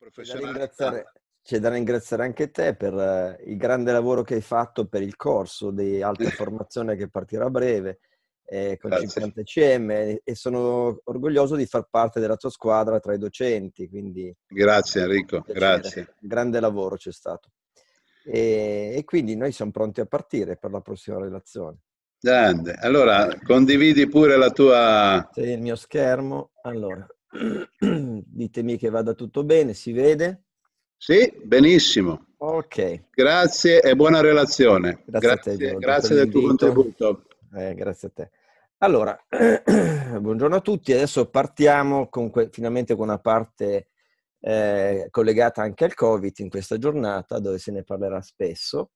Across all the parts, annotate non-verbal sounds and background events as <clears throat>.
professionale. C'è, c'è da ringraziare anche te per eh, il grande lavoro che hai fatto per il corso di alta <laughs> formazione che partirà a breve eh, con Grazie. 50 CM e sono orgoglioso di far parte della tua squadra tra i docenti. Quindi, Grazie Enrico, Grazie. Grande lavoro c'è stato. E, e quindi noi siamo pronti a partire per la prossima relazione. Grande. Allora, condividi pure la tua... Sì, il mio schermo. Allora. <clears throat> Ditemi che vada tutto bene, si vede? Sì, benissimo. Ok. Grazie e buona relazione. Grazie, grazie, te, grazie del tuo contributo. Eh, grazie a te. Allora, <clears throat> buongiorno a tutti. Adesso partiamo con que- finalmente con una parte eh, collegata anche al Covid in questa giornata, dove se ne parlerà spesso.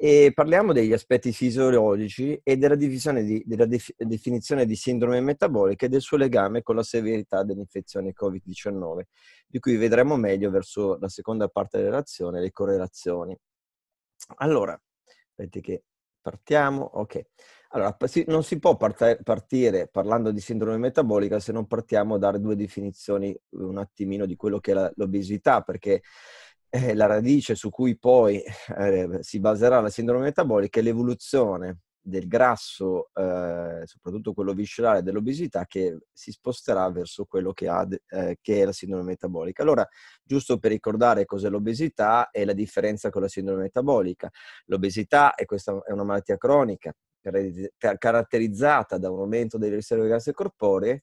E parliamo degli aspetti fisiologici e della, di, della def, definizione di sindrome metabolica e del suo legame con la severità dell'infezione Covid-19, di cui vedremo meglio verso la seconda parte della relazione, le correlazioni. Allora, vedete che partiamo. Ok. Allora, non si può partire parlando di sindrome metabolica se non partiamo a dare due definizioni un attimino di quello che è l'obesità, perché eh, la radice su cui poi eh, si baserà la sindrome metabolica è l'evoluzione del grasso, eh, soprattutto quello viscerale dell'obesità, che si sposterà verso quello che, ha, eh, che, è la sindrome metabolica. Allora, giusto per ricordare cos'è l'obesità e la differenza con la sindrome metabolica. L'obesità è, questa, è una malattia cronica caratterizzata da un aumento delle riserve di grasse corporee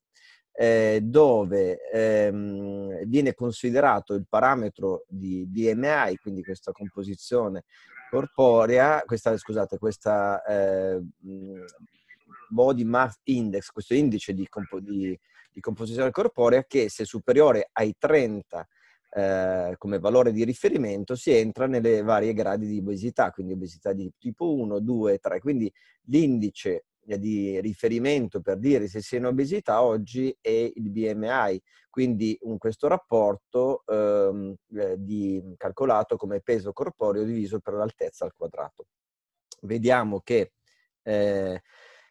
eh, dove ehm, viene considerato il parametro di BMI, quindi questa composizione corporea, questa, scusate, questa eh, mm, body mass index, questo indice di, compo- di, di, composizione corporea che se superiore ai 30 eh, come valore di riferimento si entra nelle varie gradi di obesità, quindi obesità di tipo 1, 2, 3, quindi l'indice di riferimento per dire se si in obesità oggi è il BMI, quindi un, questo rapporto ehm, eh, di, calcolato come peso corporeo diviso per l'altezza al quadrato. Vediamo che eh,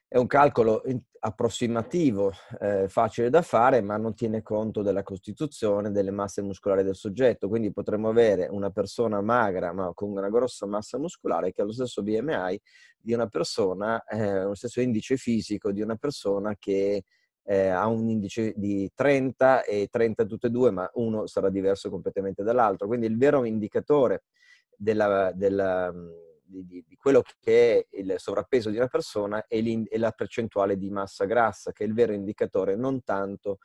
è un calcolo approssimativo, eh, facile da fare, ma non tiene conto della costituzione, delle masse muscolari del soggetto. Quindi potremmo avere una persona magra ma con una grossa massa muscolare che ha lo stesso BMI di una persona, eh, lo stesso indice fisico di una persona che eh, ha un indice di 30 e 30 tutte e due, ma uno sarà diverso completamente dall'altro. Quindi il vero indicatore della, della mm, di, di, di, quello che è il sovrappeso di una persona e, la percentuale di massa grassa, che è il vero indicatore, non tanto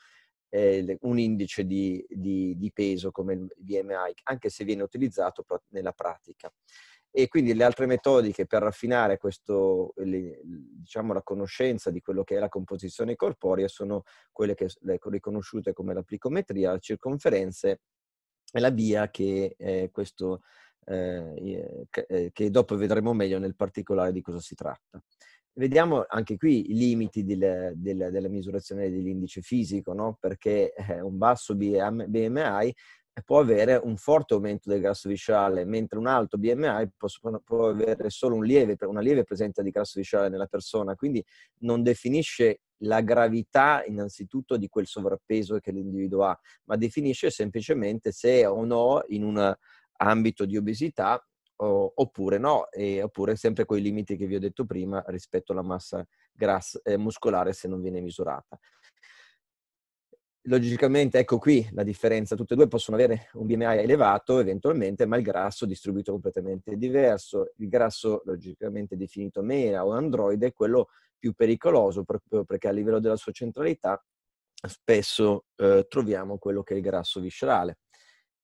eh, un indice di, di peso come il BMI, anche se viene utilizzato nella pratica e quindi le altre metodiche per raffinare questo, le, diciamo, la conoscenza di quello che è la composizione corporea sono quelle che le, riconosciute come la plicometria, la circonferenza e la via che eh, questo eh, che, eh, che dopo vedremo meglio nel particolare di cosa si tratta. Vediamo anche qui i limiti della, della, della misurazione dell'indice fisico, no? perché eh, un basso BMI può avere un forte aumento del grasso viscerale, mentre un alto BMI può, può avere solo un lieve, una lieve presenza di grasso viscerale nella persona, quindi non definisce la gravità innanzitutto di quel sovrappeso che l'individuo ha, ma definisce semplicemente se o no in una ambito di obesità o, oppure no, e, oppure sempre con i limiti che vi ho detto prima rispetto alla massa grassa, eh, muscolare se non viene misurata. Logicamente ecco qui la differenza, tutte e due possono avere un BMI elevato eventualmente, ma il grasso distribuito completamente diverso. Il grasso logicamente definito mera o androide è quello più pericoloso proprio perché a livello della sua centralità spesso eh, troviamo quello che è il grasso viscerale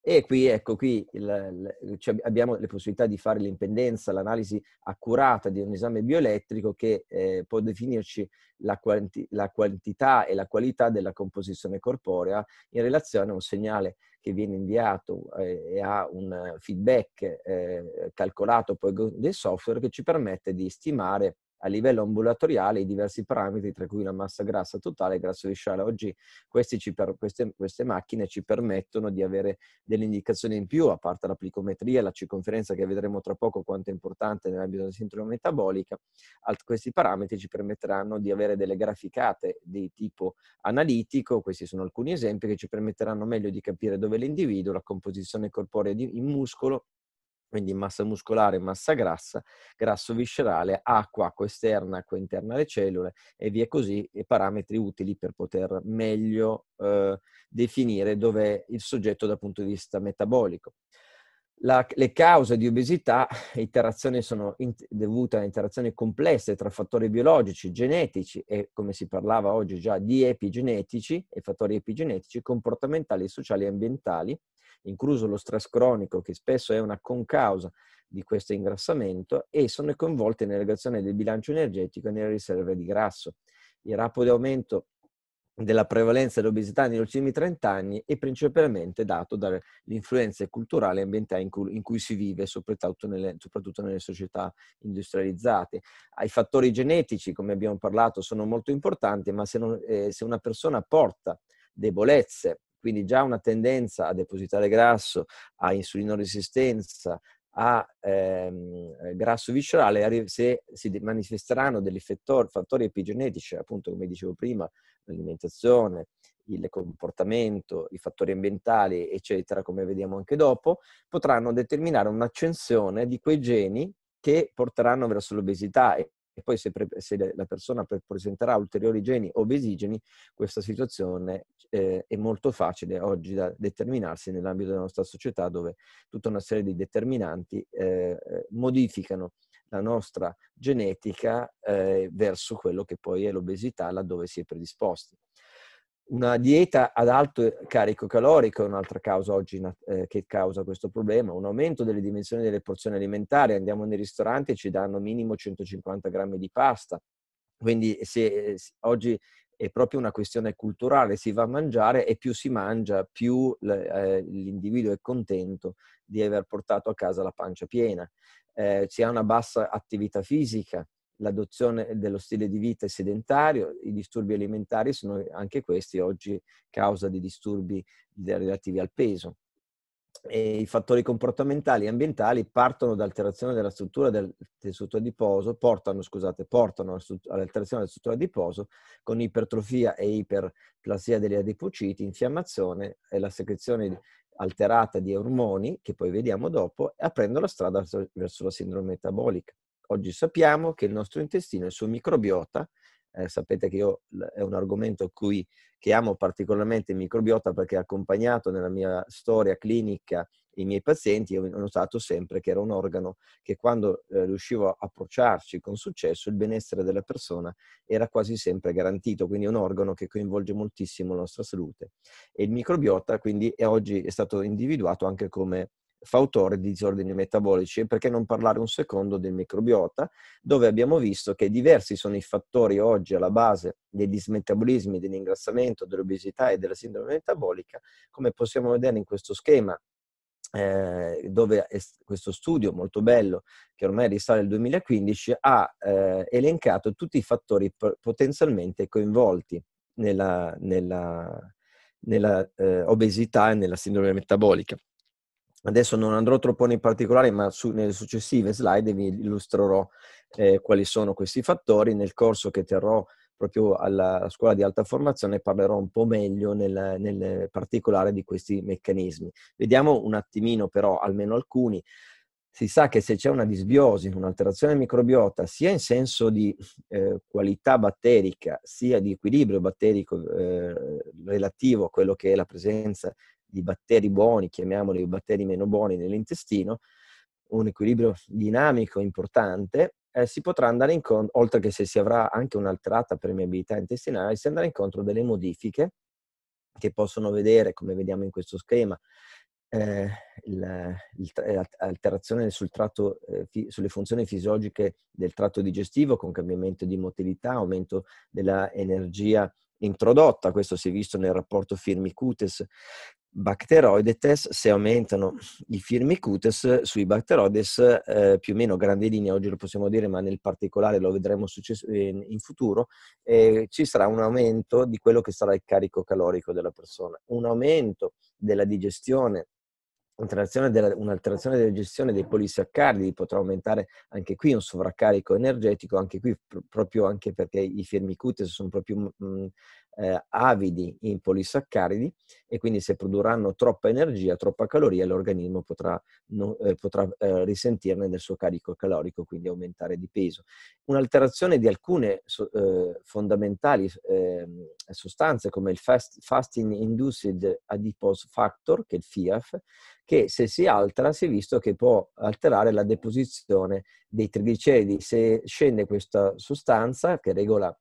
e qui, ecco, qui il, il, cioè abbiamo le possibilità di fare l'impendenza, l'analisi accurata di un esame bioelettrico che eh, può definirci la, quanti, la, quantità e la qualità della composizione corporea in relazione a un segnale che viene inviato eh, e a un feedback eh, calcolato poi dai software che ci permette di stimare a livello ambulatoriale i diversi parametri, tra cui la massa grassa totale, e grasso viscerale. Oggi per, queste, queste, macchine ci permettono di avere delle indicazioni in più, a parte la plicometria, la circonferenza che vedremo tra poco quanto è importante nell'ambito della sindrome metabolica, Alt, questi parametri ci permetteranno di avere delle graficate di tipo analitico, questi sono alcuni esempi che ci permetteranno meglio di capire dove l'individuo, la composizione corporea di, in muscolo, quindi massa muscolare, massa grassa, grasso viscerale, acqua, acqua esterna, acqua interna alle cellule e via così, e parametri utili per poter meglio eh, definire è il soggetto dal punto di vista metabolico. La, le cause di obesità eh, sono in, dovute a interazioni complesse tra fattori biologici, genetici e, come si parlava oggi già, di epigenetici e fattori epigenetici, comportamentali, sociali e ambientali, incluso lo stress cronico che spesso è una concausa di questo ingrassamento e sono coinvolte nella nell'erogazione del bilancio energetico e nelle riserve di grasso. Il rapido aumento della prevalenza dell'obesità negli ultimi 30 anni è principalmente dato dalle influenze culturali e ambientali in cui, in cui, si vive, soprattutto nelle, soprattutto nelle, società industrializzate. I fattori genetici, come abbiamo parlato, sono molto importanti, ma se, non, eh, se una persona porta debolezze, quindi già una tendenza a depositare grasso, a resistenza, a ehm, grasso viscerale, se si manifesteranno degli fattori epigenetici, appunto come dicevo prima, l'alimentazione, il comportamento, i fattori ambientali, eccetera, come vediamo anche dopo, potranno determinare un'accensione di quei geni che porteranno verso l'obesità e poi se, pre- se la persona pre- presenterà ulteriori geni o besigeni, questa situazione eh, è molto facile oggi da determinarsi nell'ambito della nostra società dove tutta una serie di determinanti eh, eh modificano la nostra genetica eh, verso quello che poi è l'obesità laddove si è predisposti. Una dieta ad alto carico calorico è un'altra causa oggi eh, che causa questo problema, un aumento delle dimensioni delle porzioni alimentari, andiamo nei ristoranti e ci danno minimo 150 grammi di pasta, quindi se, eh, se oggi è proprio una questione culturale, si va a mangiare e più si mangia, più eh, l'individuo è contento di aver portato a casa la pancia piena. Eh, si ha una bassa attività fisica, l'adozione dello stile di vita sedentario, i disturbi alimentari sono anche questi oggi causa di disturbi relativi al peso. E I fattori comportamentali e ambientali partono dall'alterazione della struttura del tessuto adiposo, portano, scusate, portano all'alterazione della struttura adiposo con ipertrofia e iperplasia degli adipociti, infiammazione e la secrezione alterata di ormoni, che poi vediamo dopo, aprendo la strada verso la sindrome metabolica oggi sappiamo che il nostro intestino, il suo microbiota, eh, sapete che io è un argomento cui, che amo particolarmente il microbiota perché ha accompagnato nella mia storia clinica i miei pazienti e ho notato sempre che era un organo che quando eh, riuscivo a approcciarci con successo il benessere della persona era quasi sempre garantito, quindi è un organo che coinvolge moltissimo la nostra salute. E il microbiota quindi è oggi è stato individuato anche come fautore di disordini metabolici e perché non parlare un secondo del microbiota, dove abbiamo visto che diversi sono i fattori oggi alla base dei dismetabolismi, dell'ingrassamento, dell'obesità e della sindrome metabolica, come possiamo vedere in questo schema eh, dove est- questo studio molto bello, che ormai risale al 2015, ha eh, elencato tutti i fattori p- potenzialmente coinvolti nella, nella, nella eh, obesità e nella sindrome metabolica. Adesso non andrò troppo nei particolari, ma su, nelle successive slide vi illustrerò eh, quali sono questi fattori. Nel corso che terrò proprio alla scuola di alta formazione parlerò un po' meglio nel, nel particolare di questi meccanismi. Vediamo un attimino però almeno alcuni si sa che se c'è una disbiosi, un'alterazione microbiota, sia in senso di eh, qualità batterica, sia di equilibrio batterico eh, relativo a quello che è la presenza di batteri buoni, chiamiamoli batteri meno buoni nell'intestino, un equilibrio dinamico importante, eh, si potrà andare incontro, oltre che se si avrà anche un'alterata permeabilità intestinale, si andrà incontro delle modifiche che possono vedere, come vediamo in questo schema, eh, l'alterazione eh, sul tratto, eh, fi, sulle funzioni fisiologiche del tratto digestivo con cambiamento di motilità, aumento dell'energia introdotta, questo si è visto nel rapporto Firmicutes, Bacteroidetes, se aumentano i firmicutes sui Bacteroides eh, più o meno grandi linee, oggi lo possiamo dire, ma nel particolare lo vedremo successo, in, in, futuro, eh, ci sarà un aumento di quello che sarà il carico calorico della persona, un aumento della digestione della, un'alterazione della gestione dei polisaccaridi potrà aumentare anche qui un sovraccarico energetico, anche qui pr- proprio anche perché i firmicutes sono proprio mh, mm, mm, eh, avidi in polisaccaridi e quindi se produrranno troppa energia, troppa caloria, l'organismo potrà, no, eh, potrà eh, risentirne del suo carico calorico, quindi aumentare di peso. Un'alterazione di alcune so, eh, fondamentali ehm, sostanze come il fast, Fasting Induced Adipose Factor, che è il FIAF, che se si altera si è visto che può alterare la deposizione dei trigliceridi. Se scende questa sostanza che regola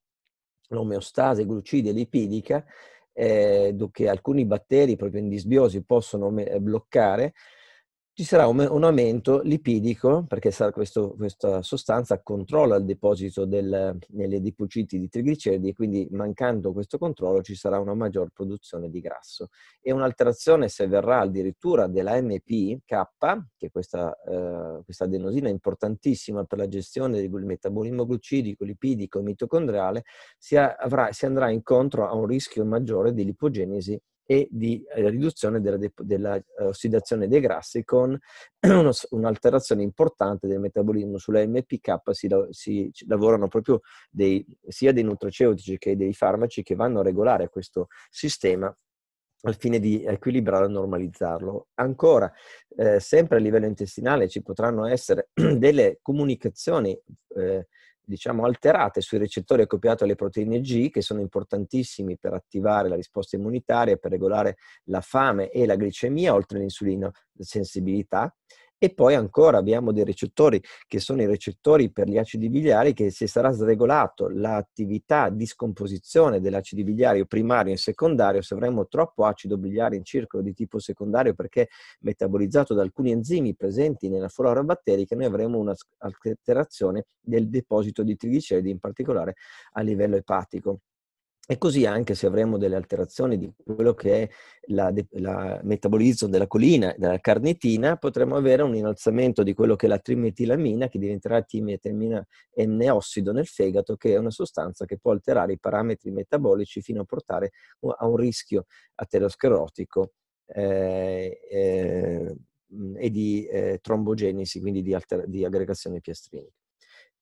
l'omeostasi glucide lipidica, eh, che alcuni batteri proprio in disbiosi possono bloccare, ci sarà un, un aumento lipidico, perché questo, questa sostanza controlla il deposito del, negli adipositi di trigliceridi e quindi mancando questo controllo ci sarà una maggior produzione di grasso. E un'alterazione, se verrà addirittura MPK, che è questa, eh, questa adenosina importantissima per la gestione del metabolismo glucidico, lipidico e mitocondriale, si, avrà, si andrà incontro a un rischio maggiore di lipogenesi e di eh, riduzione dell'ossidazione eh, dei grassi con <clears throat> uno, un'alterazione importante del metabolismo. Sulla MPK si, si lavorano proprio dei, sia dei nutraceutici che dei farmaci che vanno a regolare questo sistema al fine di equilibrarlo e normalizzarlo. Ancora, eh, sempre a livello intestinale ci potranno essere <clears throat> delle comunicazioni eh, diciamo, alterate sui recettori accoppiati alle proteine G, che sono importantissimi per attivare la risposta immunitaria, per regolare la fame e la glicemia, oltre all'insulino sensibilità. E poi ancora abbiamo dei recettori che sono i recettori per gli acidi biliari che se sarà sregolato l'attività di scomposizione dell'acido biliario primario e secondario, se avremo troppo acido biliario in circolo di tipo secondario perché metabolizzato da alcuni enzimi presenti nella flora batterica, noi avremo un'alterazione del deposito di trigliceridi, in particolare a livello epatico. E così anche se avremo delle alterazioni di quello che è il metabolismo della colina, della carnitina, potremo avere un innalzamento di quello che è la trimetilamina, che diventerà timetamina N-ossido nel fegato, che è una sostanza che può alterare i parametri metabolici fino a portare a un rischio aterosclerotico eh, eh, e di eh, trombogenesi, quindi di, alter- di aggregazione piastrinica.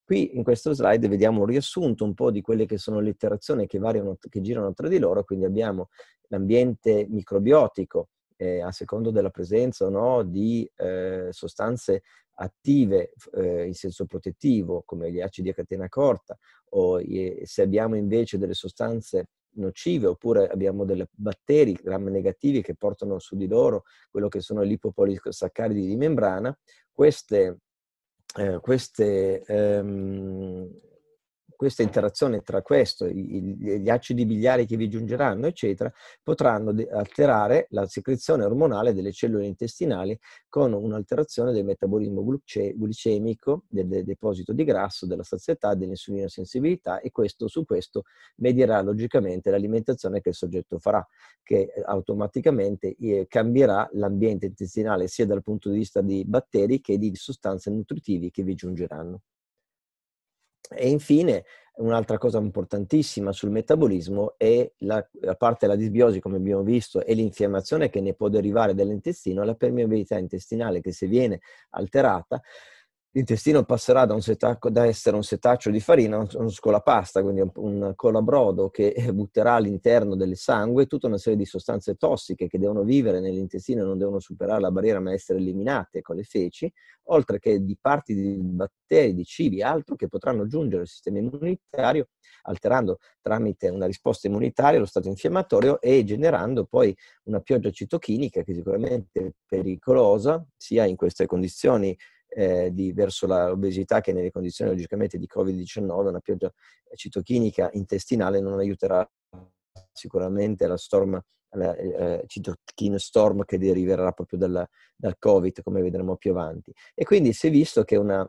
Qui in questo slide vediamo un riassunto un po' di quelle che sono le interazioni che, variano, che girano tra di loro, quindi abbiamo l'ambiente microbiotico, eh, a secondo della presenza o no di eh, sostanze attive eh, in senso protettivo, come gli acidi a catena corta, o se abbiamo invece delle sostanze nocive, oppure abbiamo dei batteri gram negativi che portano su di loro quello che sono gli ipopolisaccaridi di membrana, queste eh, queste ehm, questa interazione tra questo, gli acidi biliari che vi giungeranno, eccetera, potranno alterare la secrezione ormonale delle cellule intestinali con un'alterazione del metabolismo glicemico, del deposito di grasso, della sazietà, dell'insulina sensibilità e questo, su questo medierà logicamente l'alimentazione che il soggetto farà, che eh, automaticamente eh, cambierà l'ambiente intestinale sia dal punto di vista di batteri che di sostanze nutritive che vi giungeranno. E infine un'altra cosa importantissima sul metabolismo è la, la parte della disbiosi, come abbiamo visto, e l'infiammazione che ne può derivare dall'intestino, la permeabilità intestinale che se viene alterata l'intestino passerà da, setacco, da, essere un setaccio di farina a un scolapasta, quindi un, colabrodo che eh, butterà all'interno del sangue tutta una serie di sostanze tossiche che devono vivere nell'intestino e non devono superare la barriera ma essere eliminate con le feci, oltre che di parti di batteri, di cibi e altro che potranno giungere al sistema immunitario alterando tramite una risposta immunitaria lo stato infiammatorio e generando poi una pioggia citochinica che è sicuramente è pericolosa sia in queste condizioni eh, di, verso l'obesità che nelle condizioni logicamente di Covid-19, una pioggia citochinica intestinale non aiuterà sicuramente la storm, la eh, citochine storm che deriverà proprio dalla, dal Covid, come vedremo più avanti. E quindi si è visto che una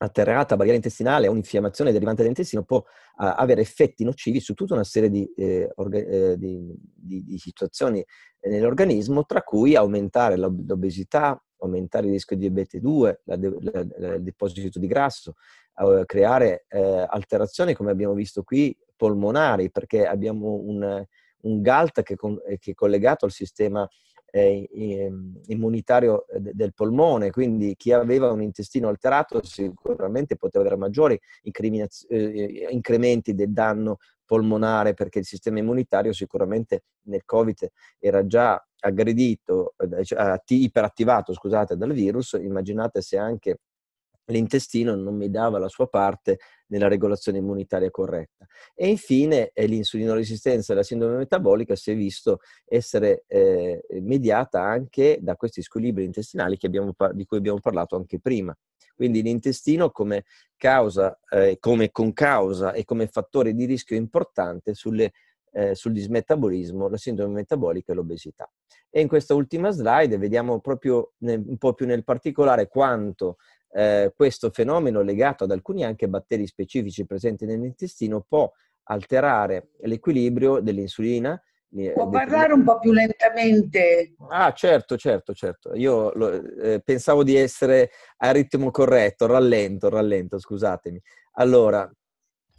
atterrata barriera intestinale o un'infiammazione derivante dall'intestino può a, avere effetti nocivi su tutta una serie di, eh, orga, eh, di, di, di situazioni nell'organismo, tra cui aumentare l'obesità, aumentare il rischio di diabete 2, il deposito di grasso, eh, creare eh, alterazioni, come abbiamo visto qui, polmonari, perché abbiamo un, un GALT che, con, eh, che, è collegato al sistema eh, ehm, immunitario eh, del polmone, quindi chi aveva un intestino alterato sicuramente poteva avere maggiori eh, incrementi del danno polmonare perché il sistema immunitario sicuramente nel Covid era già aggredito, eh, cioè, iperattivato scusate, dal virus, immaginate se anche l'intestino non mi dava la sua parte nella regolazione immunitaria corretta. E infine eh, resistenza e la sindrome metabolica si è visto essere eh, mediata anche da questi squilibri intestinali abbiamo, di cui abbiamo parlato anche prima. Quindi l'intestino come causa, eh, come concausa e come fattore di rischio importante sulle, eh, sul dismetabolismo, la sindrome metabolica e l'obesità. E in questa ultima slide vediamo proprio nel, un po' più nel particolare quanto eh, questo fenomeno legato ad alcuni anche batteri specifici presenti nell'intestino può alterare l'equilibrio dell'insulina, Può parlare un po' più lentamente? Ah, certo, certo, certo. Io lo, eh, pensavo di essere a ritmo corretto, rallento, rallento, scusatemi. Allora,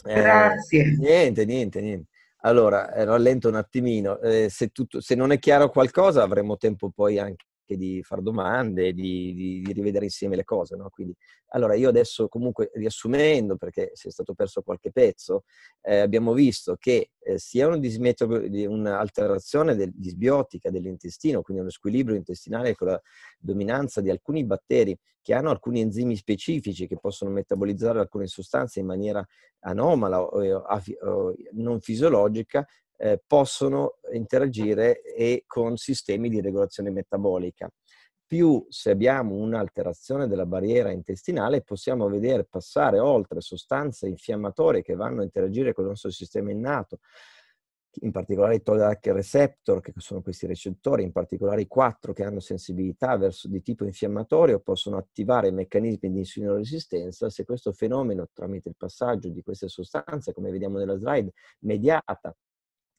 eh, grazie. Niente, niente, niente. Allora, eh, rallento un attimino. Eh, se, tutto, se non è chiaro qualcosa, avremo tempo poi anche anche di fare domande, di, di, di, rivedere insieme le cose. No? Quindi, allora, io adesso comunque riassumendo, perché si è stato perso qualche pezzo, eh, abbiamo visto che eh, sia un un'alterazione del, disbiotica dell'intestino, quindi uno squilibrio intestinale con la dominanza di alcuni batteri che hanno alcuni enzimi specifici che possono metabolizzare alcune sostanze in maniera anomala o, o, eh, o non fisiologica, eh, possono interagire e con sistemi di regolazione metabolica. Più se abbiamo un'alterazione della barriera intestinale possiamo vedere passare oltre sostanze infiammatorie che vanno a interagire con il nostro sistema innato, in particolare i TODAC receptor, che sono questi recettori, in particolare i quattro che hanno sensibilità verso, di tipo infiammatorio, possono attivare meccanismi di resistenza. Se questo fenomeno, tramite il passaggio di queste sostanze, come vediamo nella slide, mediata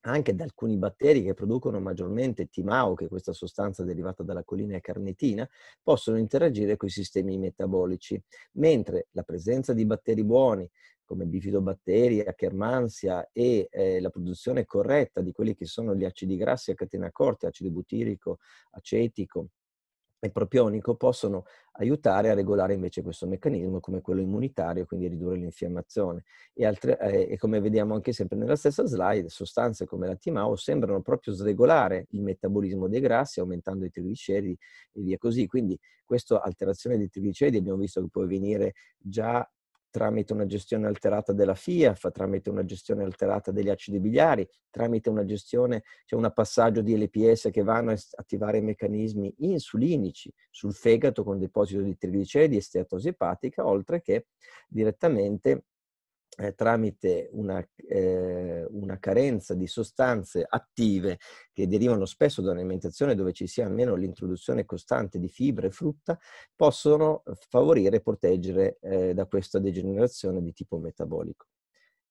anche da alcuni batteri che producono maggiormente timao, che è questa sostanza derivata dalla colina e carnitina, possono interagire con i sistemi metabolici, mentre la presenza di batteri buoni, come bifidobatteri, achermansia e eh, la produzione corretta di quelli che sono gli acidi grassi a catena corta, acido butirico, acetico e propionico possono aiutare a regolare invece questo meccanismo come quello immunitario, quindi ridurre l'infiammazione. E, altre, eh, e come vediamo anche sempre nella stessa slide, sostanze come la TMAO sembrano proprio sregolare il metabolismo dei grassi, aumentando i trigliceridi e via così. Quindi questa alterazione dei trigliceridi abbiamo visto che può venire già tramite una gestione alterata della FIAF, tramite una gestione alterata degli acidi biliari, tramite una gestione, cioè un passaggio di LPS che vanno a attivare meccanismi insulinici sul fegato con deposito di trigliceridi e steatosi epatica, oltre che direttamente eh, tramite una, eh, una, carenza di sostanze attive che derivano spesso da un'alimentazione dove ci sia almeno l'introduzione costante di fibre e frutta, possono favorire e proteggere eh, da questa degenerazione di tipo metabolico.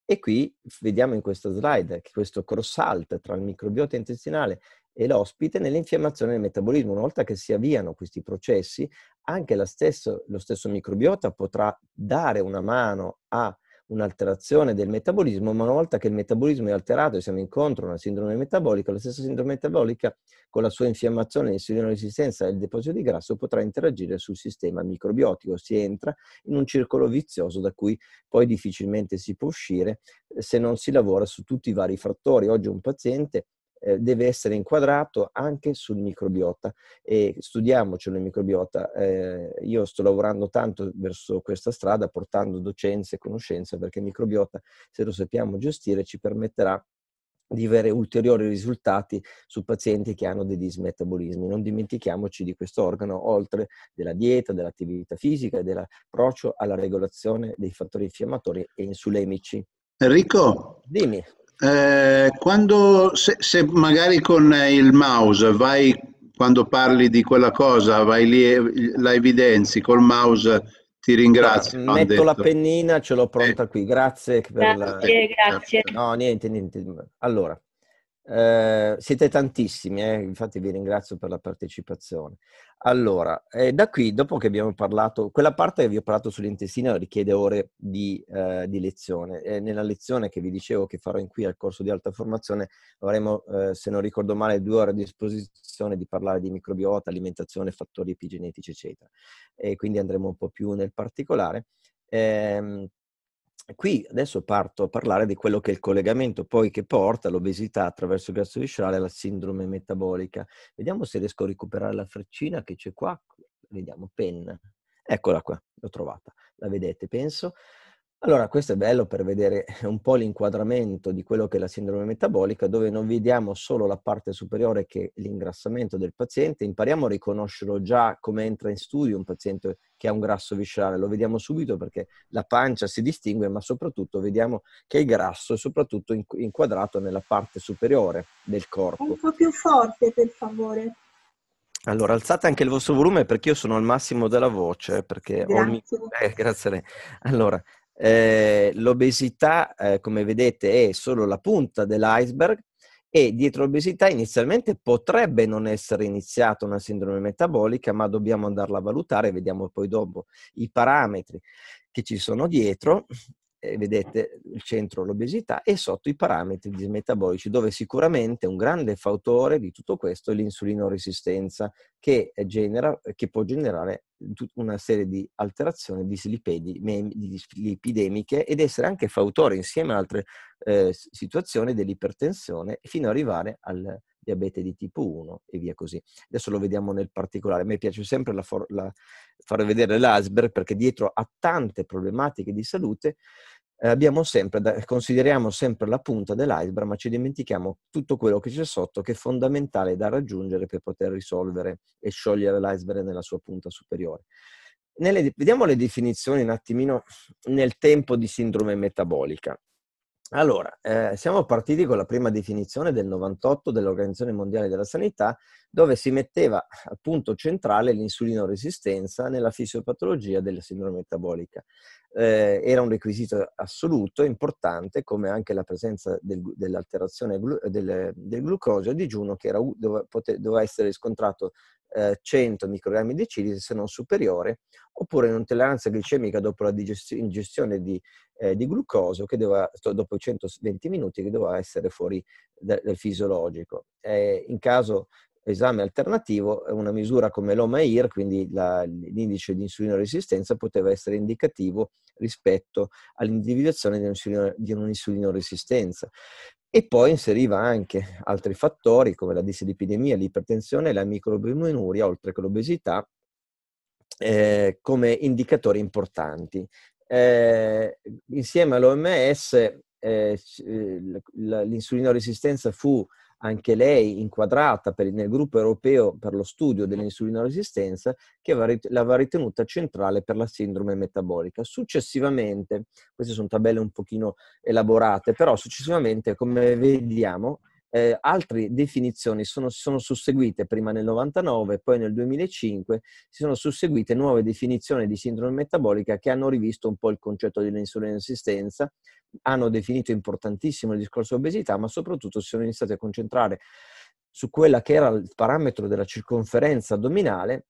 E qui vediamo in questa slide che questo cross-alt tra il microbiota intestinale e l'ospite nell'infiammazione del metabolismo. Una volta che si avviano questi processi, anche stesso, lo stesso microbiota potrà dare una mano a un'alterazione del metabolismo, ma una volta che il metabolismo è alterato e siamo incontro a una sindrome metabolica, la stessa sindrome metabolica con la sua infiammazione, l'insulina resistenza e il deposito di grasso potrà interagire sul sistema microbiotico, si entra in un circolo vizioso da cui poi difficilmente si può uscire eh, se non si lavora su tutti i vari fattori. Oggi un paziente eh, deve essere inquadrato anche sul microbiota e studiamocelo il microbiota. Eh, io sto lavorando tanto verso questa strada portando docenze e conoscenze perché il microbiota, se lo sappiamo gestire, ci permetterà di avere ulteriori risultati su pazienti che hanno dei dismetabolismi. Non dimentichiamoci di questo organo, oltre della dieta, dell'attività fisica e dell'approccio alla regolazione dei fattori infiammatori e insulemici. Enrico, Dimmi. Eh, quando, se, se, magari con eh, il mouse vai, quando parli di quella cosa, vai lì, la evidenzi col mouse, ti ringrazio. No, metto la pennina, ce l'ho pronta eh. qui, grazie. Per grazie, la... grazie. No, niente, niente. Allora, eh, siete tantissimi, eh, infatti vi ringrazio per la partecipazione. Allora, eh, da qui, dopo che abbiamo parlato, quella parte che vi ho parlato sull'intestino richiede ore di, eh, di lezione. E nella lezione che vi dicevo che farò in qui al corso di alta formazione avremo, eh, se non ricordo male, due ore a disposizione di parlare di microbiota, alimentazione, fattori epigenetici, eccetera. E quindi andremo un po' più nel particolare. Eh, qui adesso parto a parlare di quello che è il collegamento poi che porta l'obesità attraverso il grasso viscerale alla sindrome metabolica. Vediamo se riesco a recuperare la freccina che c'è qua. Vediamo, penna. Eccola qua, l'ho trovata. La vedete, penso. Allora, questo è bello per vedere <laughs> un po' l'inquadramento di quello che è la sindrome metabolica, dove non vediamo solo la parte superiore che è l'ingrassamento del paziente, impariamo a riconoscerlo già come entra in studio un paziente che ha un grasso viscerale, lo vediamo subito perché la pancia si distingue, ma soprattutto vediamo che il grasso è soprattutto inquadrato nella parte superiore del corpo. Un po' più forte, per favore. Allora, alzate anche il vostro volume perché io sono al massimo della voce, perché grazie. Ogni... Eh, grazie a lei. Allora, eh, l'obesità, eh, come vedete, è solo la punta dell'iceberg e dietro l'obesità inizialmente potrebbe non essere iniziata una sindrome metabolica, ma dobbiamo andarla a valutare, vediamo poi dopo i parametri che ci sono dietro eh, vedete il centro l'obesità e sotto i parametri metabolici, dove sicuramente un grande fautore di tutto questo è l'insulinoresistenza, che, genera, che può generare una serie di alterazioni dislipidi, lipidemiche ed essere anche fautore insieme ad altre eh, situazioni dell'ipertensione fino ad arrivare al, diabete di tipo 1 e via così. Adesso lo vediamo nel particolare. A me piace sempre la for- la, far vedere l'Asber perché dietro a tante problematiche di salute eh, abbiamo sempre, consideriamo sempre la punta dell'iceberg, ma ci dimentichiamo tutto quello che c'è sotto che è fondamentale da raggiungere per poter risolvere e sciogliere l'iceberg nella sua punta superiore. Nelle, vediamo le definizioni un attimino nel tempo di sindrome metabolica. Allora, eh, siamo partiti con la prima definizione del 98 dell'Organizzazione Mondiale della Sanità dove si metteva al punto centrale l'insulino resistenza nella fisiopatologia della sindrome metabolica. Eh, era un requisito assoluto, importante, come anche la presenza del, dell'alterazione glu, del, del, glucosio a digiuno, che era, dove, pote, doveva essere riscontrato eh, 100 microgrammi di cilisi, se non superiore, oppure un'intolleranza glicemica dopo la ingestione di, eh, di glucosio, che doveva, dopo 120 minuti, che doveva essere fuori dal da fisiologico. Eh, in caso esame alternativo, eh, una misura come l'OMAIR, quindi la, l'indice di insulino resistenza, poteva essere indicativo rispetto all'individuazione di, insulino, di un'insulino resistenza. E poi inseriva anche altri fattori come la dislipidemia, l'ipertensione, e la microbinuria, oltre che l'obesità, eh, come indicatori importanti. Eh, insieme all'OMS eh, eh l'insulino resistenza fu anche lei inquadrata per, nel gruppo europeo per lo studio dell'insulina resistenza, che l'aveva ritenuta centrale per la sindrome metabolica. Successivamente, queste sono tabelle un pochino elaborate, però successivamente, come vediamo, eh, altre definizioni sono, sono susseguite prima nel 99, poi nel 2005 si sono susseguite nuove definizioni di sindrome metabolica che hanno rivisto un po' il concetto dell'insulina resistenza, hanno definito importantissimo il discorso obesità, ma soprattutto si sono iniziati a concentrare su quella che era il parametro della circonferenza addominale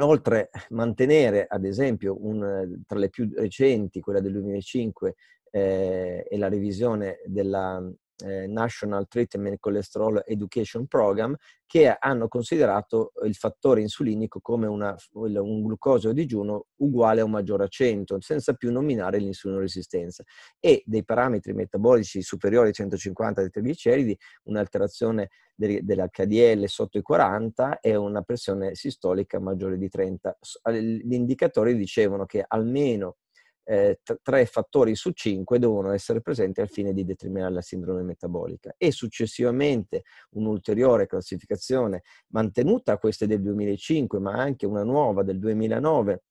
oltre a mantenere, ad esempio, un, tra le più recenti, quella del 2005 ehm, e la revisione della eh, National Treatment Cholesterol Education Program che hanno considerato eh, il fattore insulinico come una, un glucosio di digiuno uguale o maggiore a 100, senza più nominare resistenza e dei parametri metabolici superiori ai 150 di trigliceridi, un'alterazione dell'HDL sotto i 40 e una pressione sistolica maggiore di 30. Eh, gli indicatori dicevano che almeno eh, tre fattori su cinque devono essere presenti al fine di determinare la sindrome metabolica e successivamente un'ulteriore classificazione mantenuta, questa del 2005 ma anche una nuova del 2009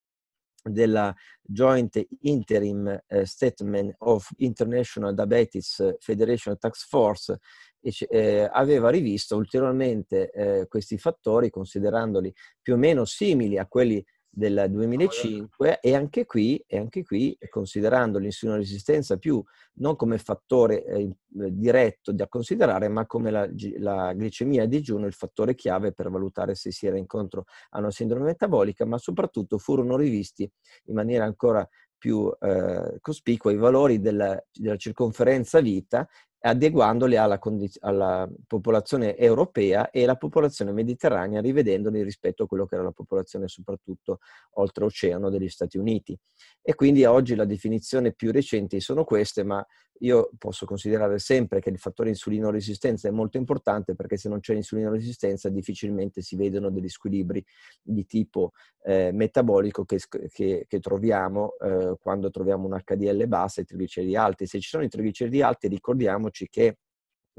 della Joint Interim eh, Statement of International Diabetes Federation Task Force eh, aveva rivisto ulteriormente eh, questi fattori considerandoli più o meno simili a quelli del 2005 e anche qui, e anche qui considerando l'insulino resistenza più non come fattore eh, eh, diretto da considerare, ma come la, la, glicemia a digiuno il fattore chiave per valutare se si era incontro a una sindrome metabolica, ma soprattutto furono rivisti in maniera ancora più eh, cospicua i valori della, della circonferenza vita adeguandoli alla, condiz- alla, popolazione europea e alla popolazione mediterranea, rivedendoli rispetto a quello che era la popolazione soprattutto oltreoceano degli Stati Uniti. E quindi oggi la definizione più recente sono queste, ma io posso considerare sempre che il fattore insulino resistenza è molto importante perché se non c'è insulino resistenza difficilmente si vedono degli squilibri di tipo eh, metabolico che, che, che troviamo eh, quando troviamo un HDL basso e trigliceridi alti. Se ci sono i trigliceridi alti ricordiamoci ricordiamoci che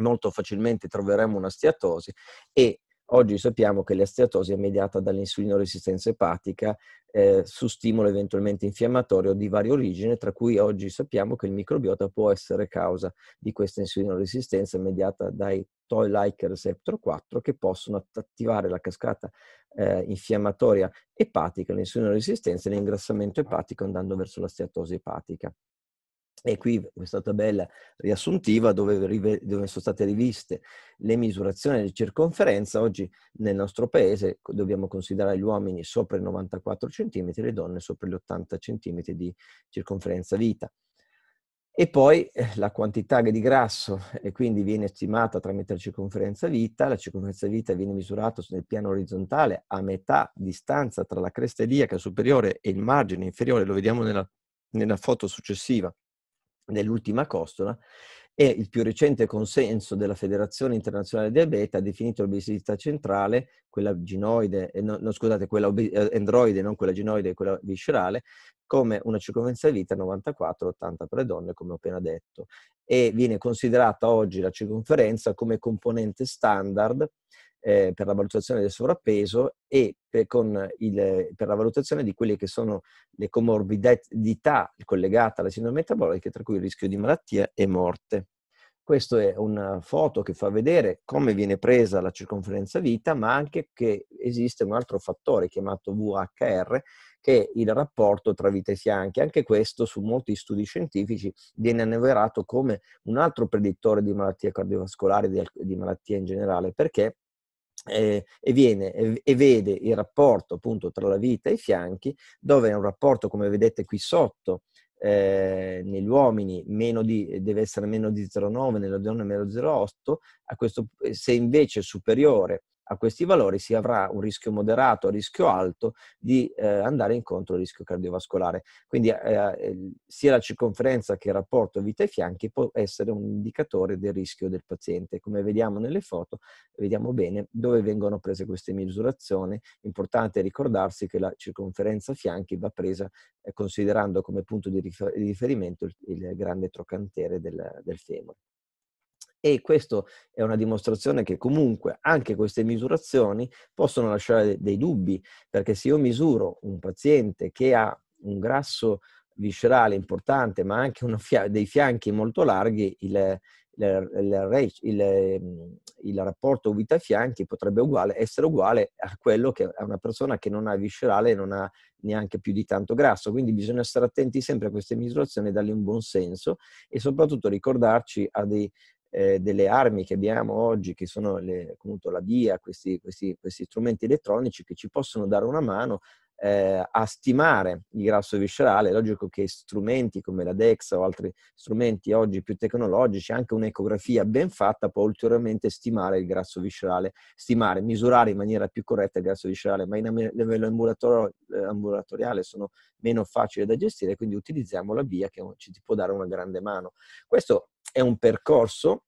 molto facilmente troveremo una steatosi e Oggi sappiamo che la steatosi è mediata dall'insulino resistenza epatica eh, su stimolo eventualmente infiammatorio di varia origine, tra cui oggi sappiamo che il microbiota può essere causa di questa insulino resistenza mediata dai toll-like receptor 4 che possono attivare la cascata eh, infiammatoria epatica, l'insulino resistenza e l'ingrassamento epatico andando verso la steatosi epatica. E qui questa tabella riassuntiva dove, dove, sono state riviste le misurazioni di circonferenza, oggi nel nostro paese dobbiamo considerare gli uomini sopra i 94 cm e le donne sopra gli 80 cm di circonferenza vita. E poi eh, la quantità di grasso, e quindi viene stimata tramite la circonferenza vita, la circonferenza vita viene misurata nel piano orizzontale a metà distanza tra la cresta iliaca superiore e il margine inferiore, lo vediamo nella, nella foto successiva dell'ultima costola e il più recente consenso della Federazione Internazionale Diabete ha definito l'obesità centrale, quella ginoide, eh, no, no, scusate, quella eh, androide, non quella ginoide, quella viscerale, come una circonferenza di vita 94-80 per le donne, come ho appena detto, e viene considerata oggi la circonferenza come componente standard eh, per la valutazione del sovrappeso e per, il, per, la valutazione di quelle che sono le comorbidità collegate alla sindrome metabolica, tra cui il rischio di malattia e morte. Questa è una foto che fa vedere come viene presa la circonferenza vita, ma anche che esiste un altro fattore chiamato VHR, che è il rapporto tra vita e fianchi. Anche questo su molti studi scientifici viene annoverato come un altro predittore di malattie cardiovascolari e di malattie in generale, perché eh, e, viene, e, e, vede il rapporto appunto tra la vita e i fianchi, dove è un rapporto, come vedete qui sotto, eh, negli uomini di, deve essere meno di 0,9, nelle donne meno 0,8, a questo, eh, se invece è superiore a questi valori si avrà un rischio moderato a rischio alto di eh, andare incontro al rischio cardiovascolare. Quindi eh, eh sia la circonferenza che il rapporto vita e fianchi può essere un indicatore del rischio del paziente. Come vediamo nelle foto, vediamo bene dove vengono prese queste misurazioni. Importante ricordarsi che la circonferenza fianchi va presa eh, considerando come punto di riferimento il, il grande trocantere del, del femore. E questa è una dimostrazione che comunque anche queste misurazioni possono lasciare dei dubbi, perché se io misuro un paziente che ha un grasso viscerale importante, ma anche fia- dei fianchi molto larghi, il, il, il, mm, il rapporto vita-fianchi potrebbe uguale, essere uguale a quello che a una persona che non ha viscerale e non ha neanche più di tanto grasso. Quindi bisogna stare attenti sempre a queste misurazioni, dargli un buon senso e soprattutto ricordarci a dei eh, delle armi che abbiamo oggi, che sono le, appunto la via, questi, questi, questi strumenti elettronici che ci possono dare una mano eh, a stimare il grasso viscerale, è logico che strumenti come la DEXA o altri strumenti oggi più tecnologici, anche un'ecografia ben fatta può ulteriormente stimare il grasso viscerale, stimare, misurare in maniera più corretta il grasso viscerale, ma in am- livello ambulator- eh, ambulatoriale sono meno facili da gestire, quindi utilizziamo la via che ci può dare una grande mano. Questo è un percorso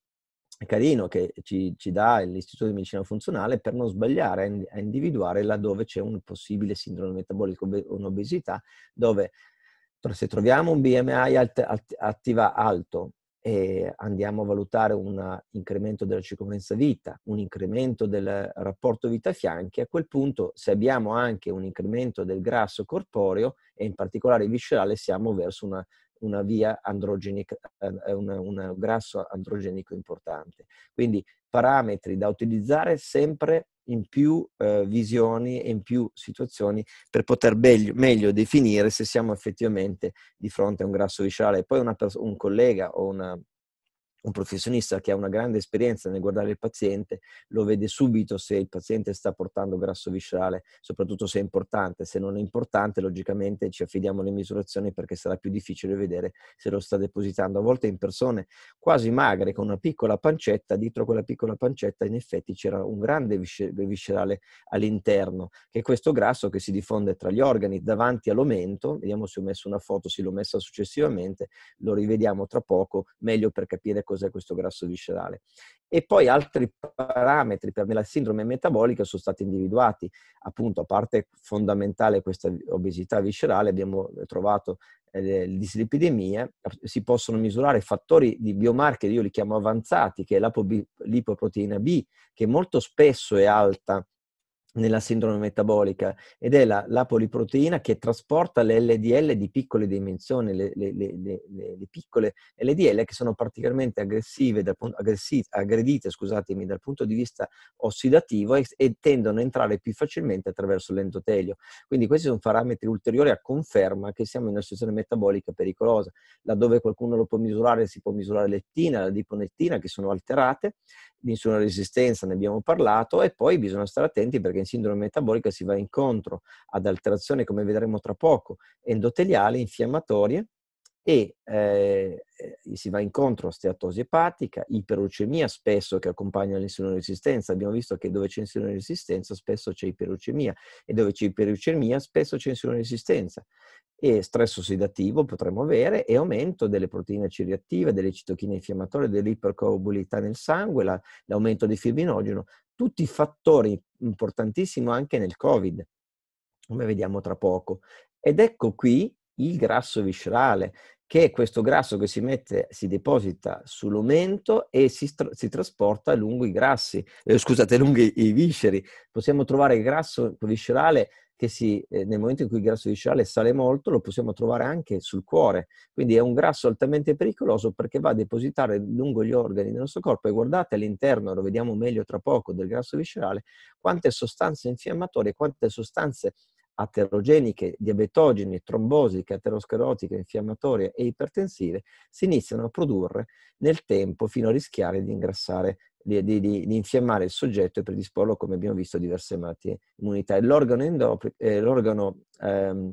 carino che ci, ci dà l'Istituto di Medicina Funzionale per non sbagliare a individuare laddove c'è un possibile sindrome metabolico o un'obesità, dove se troviamo un BMI alt, alt, attiva alto e andiamo a valutare un incremento della circonferenza vita, un incremento del rapporto vita-fianchi, a quel punto se abbiamo anche un incremento del grasso corporeo e in particolare viscerale siamo verso una una via androgenica, eh, eh, un, un grasso androgenico importante. Quindi parametri da utilizzare sempre in più eh, visioni e in più situazioni per poter be- meglio definire se siamo effettivamente di fronte a un grasso viscerale. Poi pers- un collega o una un professionista che ha una grande esperienza nel guardare il paziente lo vede subito se il paziente sta portando grasso viscerale, soprattutto se è importante. Se non è importante, logicamente ci affidiamo alle misurazioni perché sarà più difficile vedere se lo sta depositando. A volte in persone quasi magre, con una piccola pancetta, dietro quella piccola pancetta in effetti c'era un grande viscerale all'interno, che è questo grasso che si diffonde tra gli organi davanti all'omento. Vediamo se ho messo una foto, se l'ho messa successivamente, lo rivediamo tra poco, meglio per capire cos'è questo grasso viscerale. E poi altri parametri per la sindrome metabolica sono stati individuati, appunto a parte fondamentale questa obesità viscerale, abbiamo trovato eh, dislipidemie, si possono misurare fattori di biomarker, io li chiamo avanzati, che è lipoproteina B, che molto spesso è alta nella sindrome metabolica ed è la, la poliproteina che trasporta le LDL di piccole dimensioni, le, le, le, le piccole LDL che sono particolarmente aggressive dal, aggredite scusatemi, dal punto di vista ossidativo e, e, tendono a entrare più facilmente attraverso l'endotelio. Quindi questi sono parametri ulteriori a conferma che siamo in una situazione metabolica pericolosa. Laddove qualcuno lo può misurare si può misurare l'ettina, la diponettina che sono alterate, l'insulina resistenza ne abbiamo parlato e poi bisogna stare attenti perché che in sindrome metabolica si va incontro ad alterazioni, come vedremo tra poco, endoteliali, infiammatorie e eh, si va incontro a steatosi epatica, iperucemia spesso che accompagna l'insulino resistenza. Abbiamo visto che dove c'è insulino resistenza spesso c'è iperucemia e dove c'è iperucemia spesso c'è insulino resistenza. E stress ossidativo potremmo avere e aumento delle proteine C reattive, delle citochine infiammatorie, dell'ipercoabilità nel sangue, la, l'aumento di fibrinogeno tutti fattori importantissimi anche nel Covid, come vediamo tra poco. Ed ecco qui il grasso viscerale, che è questo grasso che si mette, si deposita sull'omento e si, si trasporta lungo i grassi, eh, scusate, <laughs> lungo i visceri. Possiamo trovare il grasso viscerale che si, eh, nel momento in cui il grasso viscerale sale molto lo possiamo trovare anche sul cuore. Quindi è un grasso altamente pericoloso perché va a depositare lungo gli organi del nostro corpo e guardate all'interno, lo vediamo meglio tra poco, del grasso viscerale, quante sostanze infiammatorie, quante sostanze aterogeniche, diabetogeni, trombosiche, aterosclerotiche, infiammatorie e ipertensive si iniziano a produrre nel tempo fino a rischiare di ingrassare di, di, di, infiammare il soggetto e predisporlo, come abbiamo visto, a diverse malattie immunitarie. L'organo, endopri, eh, l'organo ehm,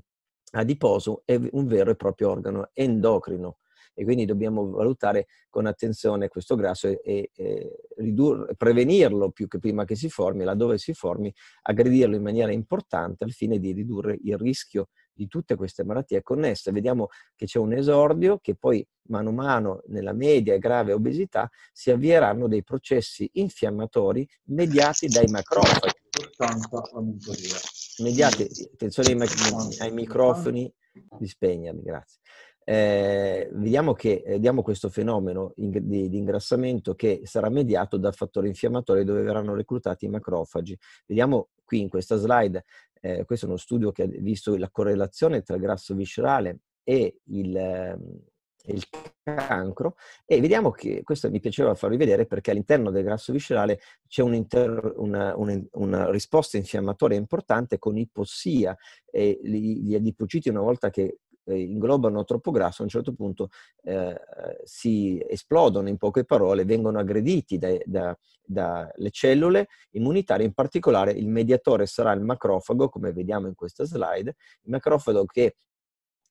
adiposo è un vero e proprio organo endocrino e quindi dobbiamo valutare con attenzione questo grasso e, e, e ridur, prevenirlo più che prima che si formi, laddove si formi, aggredirlo in maniera importante al fine di ridurre il rischio di tutte queste malattie connesse. Vediamo che c'è un esordio che poi mano a mano nella media e grave obesità si avvieranno dei processi infiammatori mediati dai macrofagi. Mediati, attenzione ai, ai microfoni, di spegnermi, grazie. Eh, vediamo che eh, questo fenomeno di, di, ingrassamento che sarà mediato dal fattore infiammatorio dove verranno reclutati i macrofagi. Vediamo qui in questa slide eh, questo è uno studio che ha visto la correlazione tra il grasso viscerale e il, eh, il cancro e vediamo che, questo mi piaceva farvi vedere perché all'interno del grasso viscerale c'è un inter, una, una, una, risposta infiammatoria importante con ipossia e gli, gli adipociti una volta che eh, inglobano troppo grasso, a un certo punto eh, si esplodono in poche parole, vengono aggrediti dalle da, da cellule immunitarie, in particolare il mediatore sarà il macrofago, come vediamo in questa slide, il macrofago che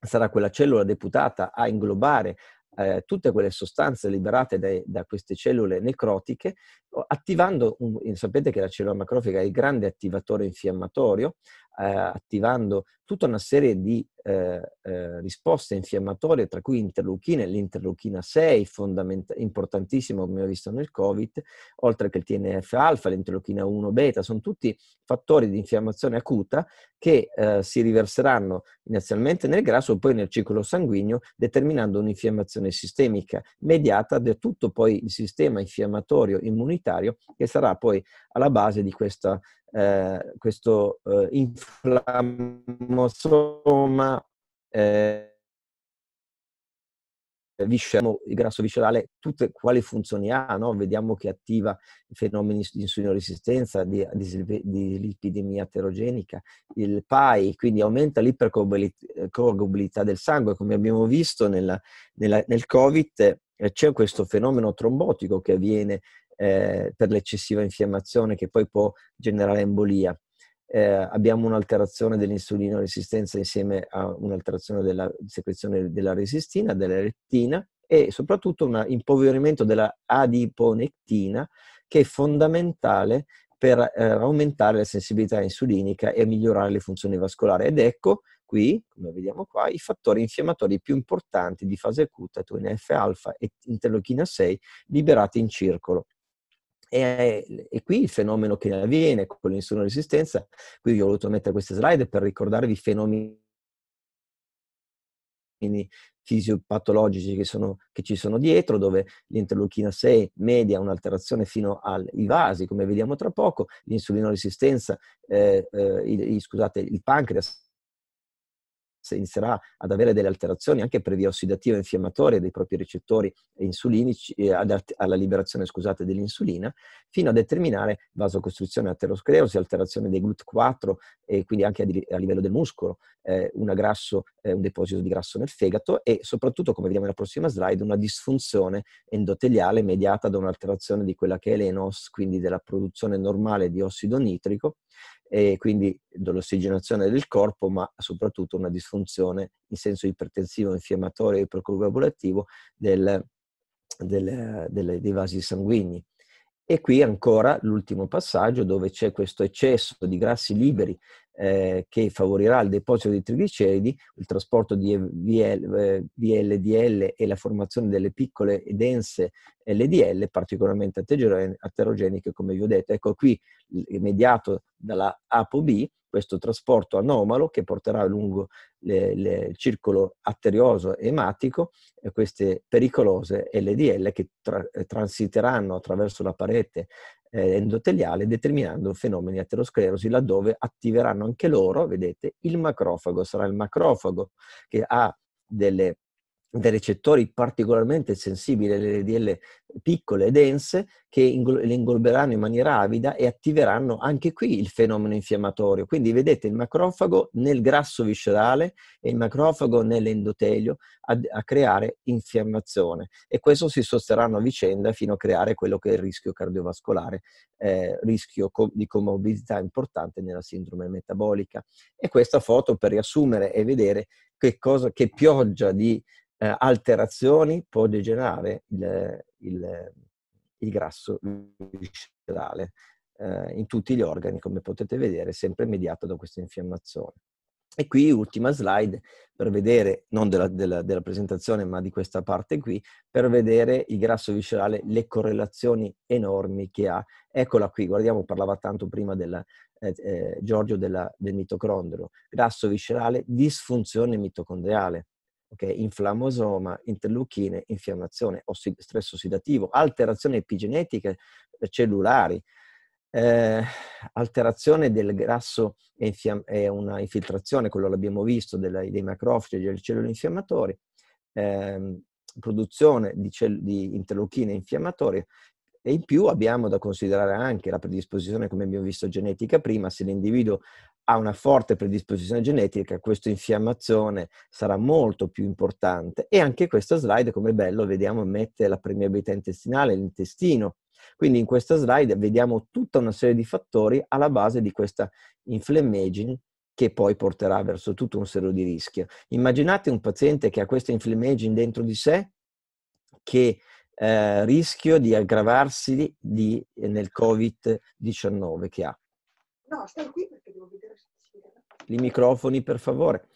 sarà quella cellula deputata a inglobare eh, tutte quelle sostanze liberate dai, da queste cellule necrotiche, attivando, un, sapete che la cellula macrofaga è il grande attivatore infiammatorio, eh, attivando tutta una serie di eh, eh, risposte infiammatorie, tra cui interleuchine, l'interleuchina 6, fondament- importantissimo come ho visto nel Covid, oltre che il TNF-alfa, l'interleuchina 1 beta, sono tutti fattori di infiammazione acuta che eh, si riverseranno inizialmente nel grasso, poi nel ciclo sanguigno, determinando un'infiammazione sistemica mediata da tutto poi il sistema infiammatorio immunitario che sarà poi alla base di questa eh, questo eh, inflammasoma eh, viscerale, il grasso viscerale, tutte quali funzioni ha, no? vediamo che attiva fenomeni di insulinoresistenza, di, di, di lipidemia eterogenica, il PAI, quindi aumenta l'ipercoagulabilità eh, del sangue, come abbiamo visto nella, nella, nel Covid, eh, c'è questo fenomeno trombotico che avviene eh, per l'eccessiva infiammazione che poi può generare embolia. Eh, abbiamo un'alterazione dell'insulino resistenza insieme a un'alterazione della secrezione della resistina, della rettina e soprattutto un impoverimento della adiponectina che è fondamentale per eh, aumentare la sensibilità insulinica e migliorare le funzioni vascolari. Ed ecco qui, come vediamo qua, i fattori infiammatori più importanti di fase acuta, TNF alfa e interleuchina 6, liberati in circolo. E, e, qui il fenomeno che avviene con l'insulino-resistenza, qui vi ho voluto mettere queste slide per ricordarvi i fenomeni fisiopatologici che, sono, che, ci sono dietro, dove l'interleuchina 6 media un'alterazione fino ai vasi, come vediamo tra poco, l'insulino-resistenza, eh, eh, il, scusate, il pancreas inizierà ad avere delle alterazioni anche per via ossidativa infiammatoria dei propri recettori insulinici, eh, alla liberazione scusate, dell'insulina, fino a determinare vasocostruzione aterosclerosi, alterazione dei GLUT4 e quindi anche a, livello del muscolo, eh, grasso, eh, un deposito di grasso nel fegato e soprattutto, come vediamo nella prossima slide, una disfunzione endoteliale mediata da un'alterazione di quella che è l'ENOS, quindi della produzione normale di ossido nitrico e quindi dell'ossigenazione del corpo, ma soprattutto una disfunzione in senso ipertensivo, infiammatorio e ipercoagulativo del, del, dei vasi sanguigni. E qui ancora l'ultimo passaggio dove c'è questo eccesso di grassi liberi eh, che favorirà il deposito di trigliceridi, il trasporto di VL, eh, VLDL e la formazione delle piccole e dense LDL particolarmente aterogeniche, come vi ho detto. Ecco qui mediato dalla ApoB questo trasporto anomalo che porterà lungo le, le, il circolo arterioso ematico eh, queste pericolose LDL che tra, eh, transiteranno attraverso la parete eh, endoteliale determinando fenomeni aterosclerosi laddove attiveranno anche loro, vedete, il macrofago. Sarà il macrofago che ha delle dei recettori particolarmente sensibili alle LDL piccole e dense che le ingolberanno in maniera avida e attiveranno anche qui il fenomeno infiammatorio. Quindi vedete il macrofago nel grasso viscerale e il macrofago nell'endotelio a, a creare infiammazione e questo si sosterranno a vicenda fino a creare quello che è il rischio cardiovascolare, eh, rischio co- di comorbidità importante nella sindrome metabolica. E questa foto per riassumere e vedere che, cosa, che pioggia di eh, alterazioni può degenerare il, il, il grasso viscerale eh, in tutti gli organi, come potete vedere, sempre mediato da questa infiammazione. E qui ultima slide per vedere, non della, della, della, presentazione, ma di questa parte qui, per vedere il grasso viscerale, le correlazioni enormi che ha. Eccola qui, guardiamo, parlava tanto prima della, eh, eh Giorgio della, del mitocondrio. Grasso viscerale, disfunzione mitocondriale okay? Inflammosoma, interleuchine, infiammazione, ossid- stress ossidativo, alterazioni epigenetiche eh, cellulari, eh, alterazione del grasso e, infiam- e, una infiltrazione, quello l'abbiamo visto, della, dei macrofagi e delle cellule infiammatorie, eh, produzione di, cell- di interleuchine infiammatorie e in più abbiamo da considerare anche la predisposizione, come abbiamo visto, genetica prima. Se l'individuo ha una forte predisposizione genetica, questa infiammazione sarà molto più importante. E anche questa slide, come bello, vediamo, mette la permeabilità intestinale, l'intestino. Quindi in questa slide vediamo tutta una serie di fattori alla base di questa inflammation che poi porterà verso tutto un serio di rischio. Immaginate un paziente che ha questa inflammation dentro di sé, che eh, rischio di aggravarsi di, di, nel Covid-19 che ha. No, stai qui perché devo vedere se I microfoni, per favore.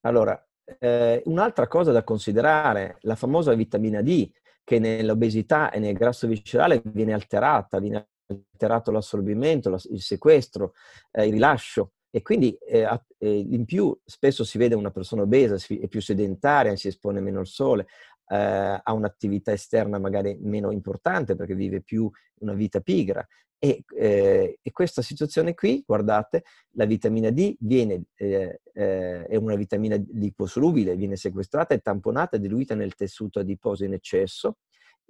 Allora, eh, un'altra cosa da considerare, la famosa vitamina D, che nell'obesità e nel grasso viscerale viene alterata, viene alterato l'assorbimento, il sequestro, eh, il rilascio. E quindi eh, eh, in più spesso si vede una persona obesa, è più sedentaria, si espone meno al sole, eh, ha un'attività esterna magari meno importante perché vive più una vita pigra. E, eh, e questa situazione qui, guardate, la vitamina D viene, eh, eh è una vitamina liposolubile, viene sequestrata e tamponata, e diluita nel tessuto adiposo in eccesso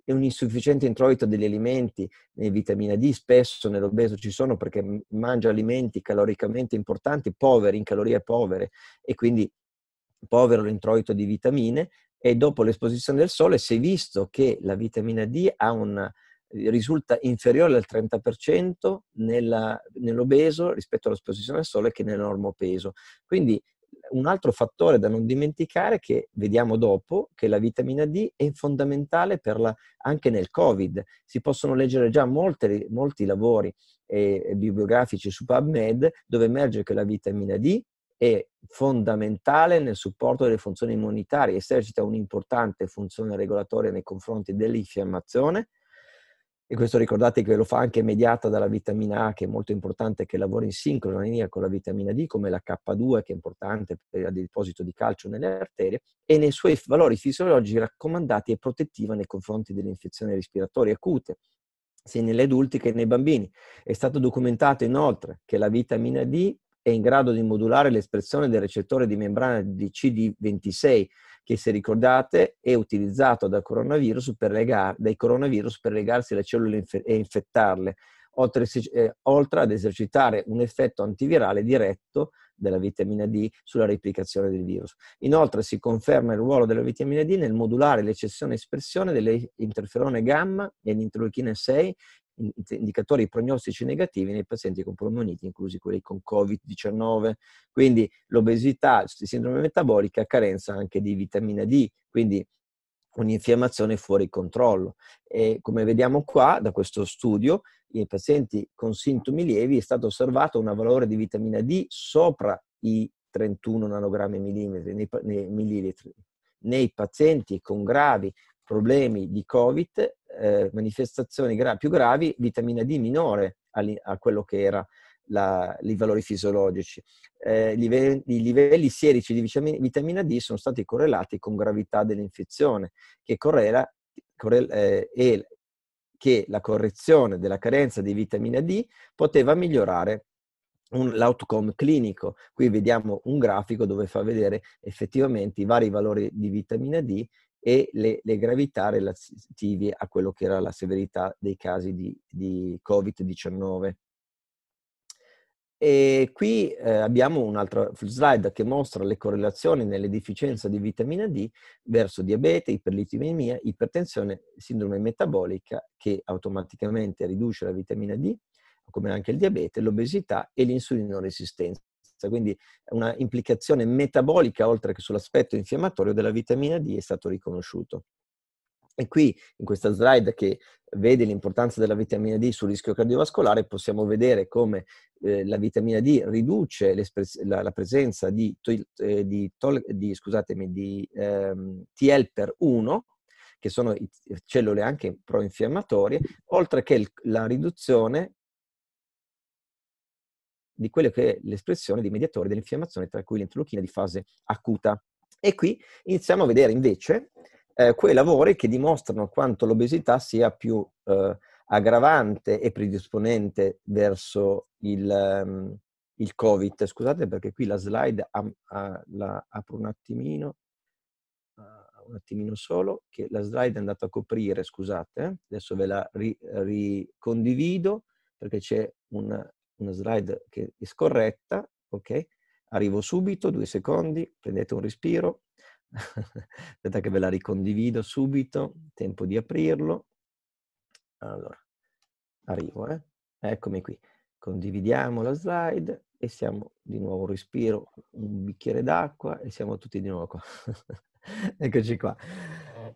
È un insufficiente introito degli alimenti, né vitamina D spesso nell'obeso ci sono perché mangia alimenti caloricamente importanti, poveri, in calorie povere e quindi povero l'introito di vitamine, e dopo l'esposizione del sole si è visto che la vitamina D una, eh, risulta inferiore al 30% nella, nell'obeso rispetto all'esposizione al sole che nel normo peso. Quindi un altro fattore da non dimenticare che vediamo dopo che la vitamina D è fondamentale la, anche nel Covid. Si possono leggere già molti, molti lavori e, eh, e eh, bibliografici su PubMed dove emerge che la vitamina D è fondamentale nel supporto delle funzioni immunitarie, esercita un'importante funzione regolatoria nei confronti dell'infiammazione e questo ricordate che lo fa anche mediata dalla vitamina A che è molto importante che lavora in sincronia con la vitamina D come la K2 che è importante per il deposito di calcio nelle arterie e nei suoi valori fisiologici raccomandati è protettiva nei confronti delle infezioni respiratorie acute sia negli adulti che nei bambini. È stato documentato inoltre che la vitamina D è in grado di modulare l'espressione del recettore di membrana di CD26 che, se ricordate, è utilizzato dal coronavirus per legar, dai coronavirus per legarsi alle cellule inf- e infettarle, oltre, eh, oltre ad esercitare un effetto antivirale diretto della vitamina D sulla replicazione del virus. Inoltre si conferma il ruolo della vitamina D nel modulare l'eccessione e espressione dell'interferone gamma e l'interleuchina 6 indicatori prognostici negativi nei pazienti con polmoniti, inclusi quelli con Covid-19. Quindi l'obesità, sindrome metabolica, carenza anche di vitamina D, quindi un'infiammazione fuori controllo. E come vediamo qua da questo studio, nei pazienti con sintomi lievi è stato osservato un valore di vitamina D sopra i 31 nanogrammi millimetri, nei, nei, millilitri. Nei pazienti con gravi problemi di Covid eh, manifestazioni gra- più gravi, vitamina D minore a, a quello che era la, i valori fisiologici. Eh, livelli, I livelli sierici di vitamina, vitamina D sono stati correlati con gravità dell'infezione, che correla, correla eh, e che la correzione della carenza di vitamina D poteva migliorare un, l'outcome clinico. Qui vediamo un grafico dove fa vedere effettivamente i vari valori di vitamina D e le, le gravità relative a quello che era la severità dei casi di, di Covid-19. E qui eh, abbiamo un'altra slide che mostra le correlazioni nelle deficienze di vitamina D verso diabete, iperlitimemia, ipertensione, sindrome metabolica che automaticamente riduce la vitamina D, come anche il diabete, l'obesità e resistenza presenza, quindi una implicazione metabolica oltre che sull'aspetto infiammatorio della vitamina D è stato riconosciuto. E qui in questa slide che vede l'importanza della vitamina D sul rischio cardiovascolare possiamo vedere come eh, la vitamina D riduce la, la, presenza di, eh, di, di, di ehm, TL per 1, che sono cellule anche pro-infiammatorie, oltre che il, la riduzione di quello che è l'espressione dei mediatori dell'infiammazione, tra cui l'interleuchina di fase acuta. E qui iniziamo a vedere invece eh, quei lavori che dimostrano quanto l'obesità sia più eh, aggravante e predisponente verso il, um, il, Covid. Scusate perché qui la slide am, a, la apro un attimino, uh, un attimino solo, che la slide è andata a coprire, scusate, eh, adesso ve la ricondivido perché c'è un una slide che è scorretta, ok? Arrivo subito, due secondi, prendete un respiro, <laughs> aspetta che ve la ricondivido subito, tempo di aprirlo. Allora, arrivo, eh? Eccomi qui. Condividiamo la slide e siamo di nuovo un respiro, un bicchiere d'acqua e siamo tutti di nuovo qua. <laughs> Eccoci qua.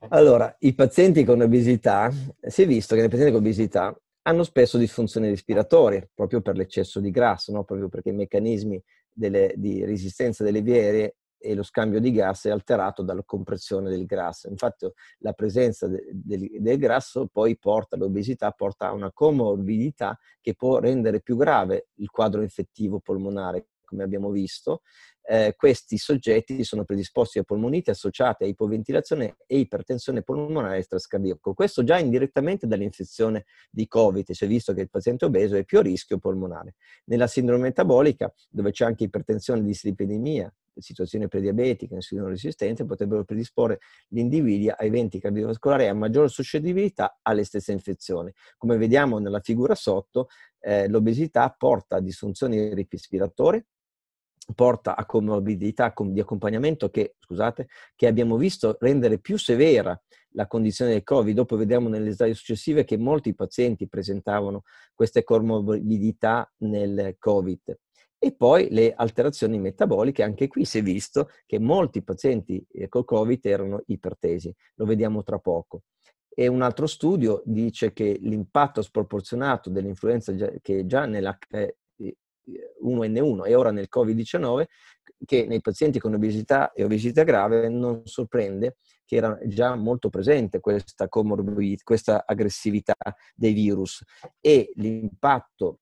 Allora, i pazienti con obesità, si è visto che nei pazienti con obesità hanno spesso disfunzioni respiratorie, proprio per l'eccesso di grasso, no? proprio perché i meccanismi delle, di resistenza delle vie e lo scambio di gas è alterato dalla compressione del grasso. Infatti la presenza de, de, del grasso poi porta all'obesità, porta a una comorbidità che può rendere più grave il quadro infettivo polmonare, come abbiamo visto, eh, questi soggetti sono predisposti a polmonite associate a ipoventilazione e ipertensione polmonare e Questo già indirettamente dall'infezione di Covid, si è visto che il paziente obeso è più a rischio polmonare. Nella sindrome metabolica, dove c'è anche ipertensione e dislipidemia, situazione prediabetica, insulino resistente, potrebbero predisporre gli individui a eventi cardiovascolari a maggior suscettibilità alle stesse infezioni. Come vediamo nella figura sotto, eh, l'obesità porta a disfunzioni respiratorie, porta a comorbidità di accompagnamento che, scusate, che abbiamo visto rendere più severa la condizione del Covid. Dopo vediamo nelle slide successive che molti pazienti presentavano queste comorbidità nel Covid. E poi le alterazioni metaboliche, anche qui si è visto che molti pazienti eh, col Covid erano ipertesi, lo vediamo tra poco. E un altro studio dice che l'impatto sproporzionato dell'influenza che già nella eh, 1 n 1 e ora nel Covid-19, che nei pazienti con obesità e obesità grave non sorprende che era già molto presente questa, comorbid- questa aggressività dei virus e l'impatto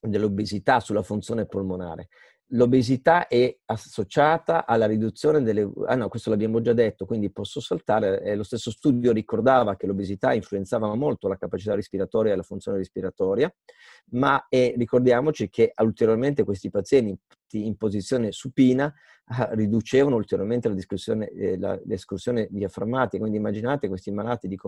dell'obesità sulla funzione polmonare l'obesità è associata alla riduzione delle... Ah no, questo l'abbiamo già detto, quindi posso saltare. Eh, lo stesso studio ricordava che l'obesità influenzava molto la capacità respiratoria e la funzione respiratoria, ma eh, ricordiamoci che ulteriormente questi pazienti in posizione supina <laughs> riducevano ulteriormente eh, l'escursione di affamati. Quindi immaginate questi malati di,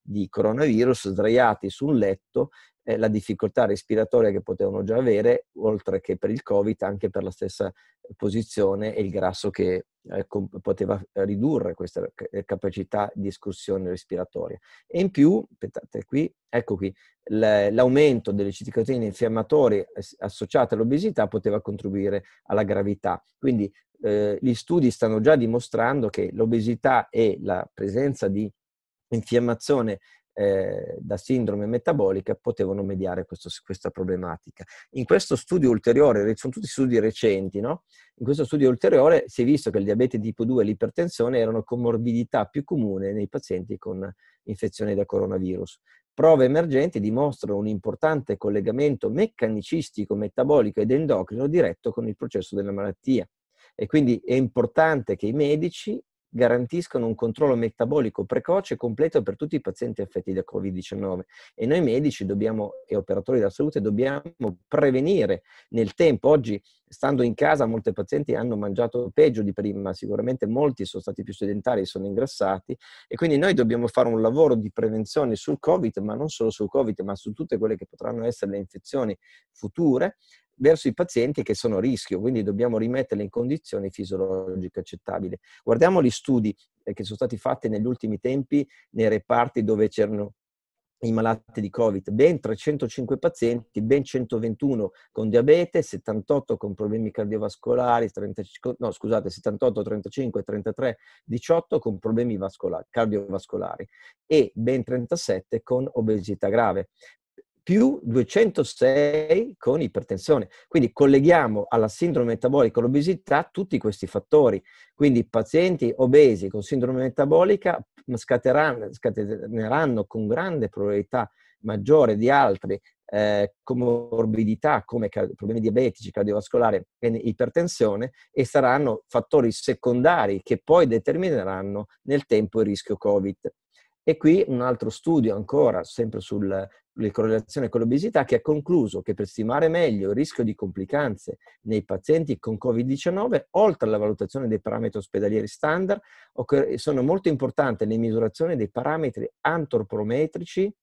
di coronavirus sdraiati su un letto, eh, la difficoltà respiratoria che potevano già avere, oltre che per il Covid, anche per la stessa posizione e il grasso che eh, com- poteva eh, ridurre questa c- eh, capacità di escursione respiratoria. E in più, aspettate qui, ecco qui, l- l'aumento delle citicotine infiammatorie associate all'obesità poteva contribuire alla gravità. Quindi eh, gli studi stanno già dimostrando che l'obesità e la presenza di infiammazione eh, da sindrome metabolica potevano mediare questo, questa problematica. In questo studio ulteriore, sono tutti studi recenti, no? in questo studio ulteriore si è visto che il diabete tipo 2 e l'ipertensione erano comorbidità più comune nei pazienti con infezioni da coronavirus. Prove emergenti dimostrano un importante collegamento meccanicistico, metabolico ed endocrino diretto con il processo della malattia. E quindi è importante che i medici garantiscano un controllo metabolico precoce e completo per tutti i pazienti affetti da Covid-19 e noi medici dobbiamo, e operatori della salute dobbiamo prevenire nel tempo. Oggi, stando in casa, molte pazienti hanno mangiato peggio di prima, sicuramente molti sono stati più sedentari, e sono ingrassati e quindi noi dobbiamo fare un lavoro di prevenzione sul Covid, ma non solo sul Covid, ma su tutte quelle che potranno essere le infezioni future, verso i pazienti che sono a rischio, quindi dobbiamo rimetterle in condizioni fisiologiche accettabili. Guardiamo gli studi eh, che sono stati fatti negli ultimi tempi nei reparti dove c'erano i malati di Covid, ben 305 pazienti, ben 121 con diabete, 78 con problemi cardiovascolari, 30, no, scusate, 78, 35, 33, 18 con problemi cardiovascolari e ben 37 con obesità grave più 206 con ipertensione. Quindi colleghiamo alla sindrome metabolica all'obesità tutti questi fattori. Quindi pazienti obesi con sindrome metabolica mm, scateranno, scateneranno con grande probabilità maggiore di altri eh, comorbidità come problemi diabetici, cardiovascolari e ipertensione e saranno fattori secondari che poi determineranno nel tempo il rischio Covid. E qui un altro studio ancora, sempre sulle correlazioni con l'obesità, che ha concluso che per stimare meglio il rischio di complicanze nei pazienti con Covid-19, oltre alla valutazione dei parametri ospedalieri standard, sono molto importanti le misurazioni dei parametri antropometrici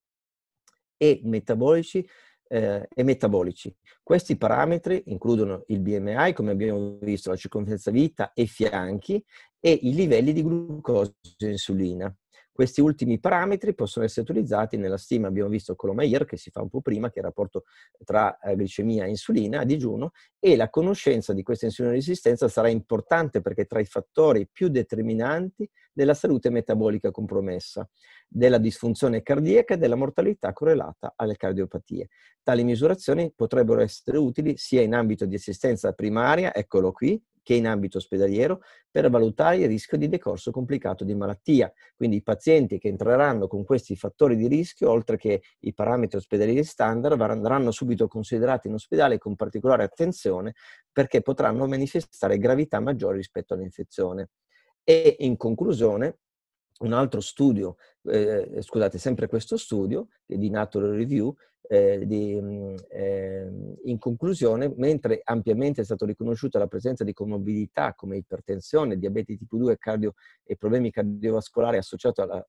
e metabolici eh, e metabolici. Questi parametri includono il BMI, come abbiamo visto, la circonferenza vita e fianchi e i livelli di glucosio e insulina. Questi ultimi parametri possono essere utilizzati nella stima, abbiamo visto con l'Omair, che si fa un po' prima, che è il rapporto tra eh, glicemia e insulina a digiuno, e la conoscenza di questa insulina resistenza sarà importante perché è tra i fattori più determinanti della salute metabolica compromessa, della disfunzione cardiaca e della mortalità correlata alle cardiopatie. Tali misurazioni potrebbero essere utili sia in ambito di assistenza primaria, eccolo qui, che in ambito ospedaliero per valutare il rischio di decorso complicato di malattia. Quindi i pazienti che entreranno con questi fattori di rischio, oltre che i parametri ospedalieri standard, andranno subito considerati in ospedale con particolare attenzione perché potranno manifestare gravità maggiore rispetto all'infezione. E in conclusione, un altro studio, eh, scusate, sempre questo studio di Natural Review, eh, di, eh, in conclusione, mentre ampiamente è stata riconosciuta la presenza di comorbidità come ipertensione, diabete tipo 2 cardio, e problemi cardiovascolari associati al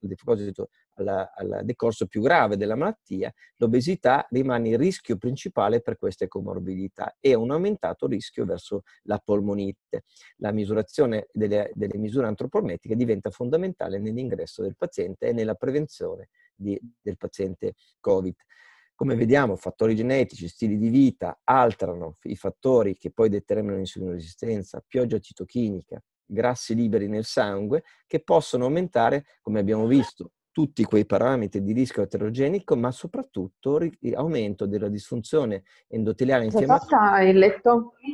decorso più grave della malattia, l'obesità rimane il rischio principale per queste comorbidità e un aumentato rischio verso la polmonite. La misurazione delle, delle misure antropometriche diventa fondamentale nell'ingresso del paziente e nella prevenzione di, del paziente Covid. Come vediamo, fattori genetici, stili di vita alterano i fattori che poi determinano resistenza, pioggia citochinica, grassi liberi nel sangue, che possono aumentare, come abbiamo visto, tutti quei parametri di rischio eterogenico, ma soprattutto aumento della disfunzione endoteliale infiammatoria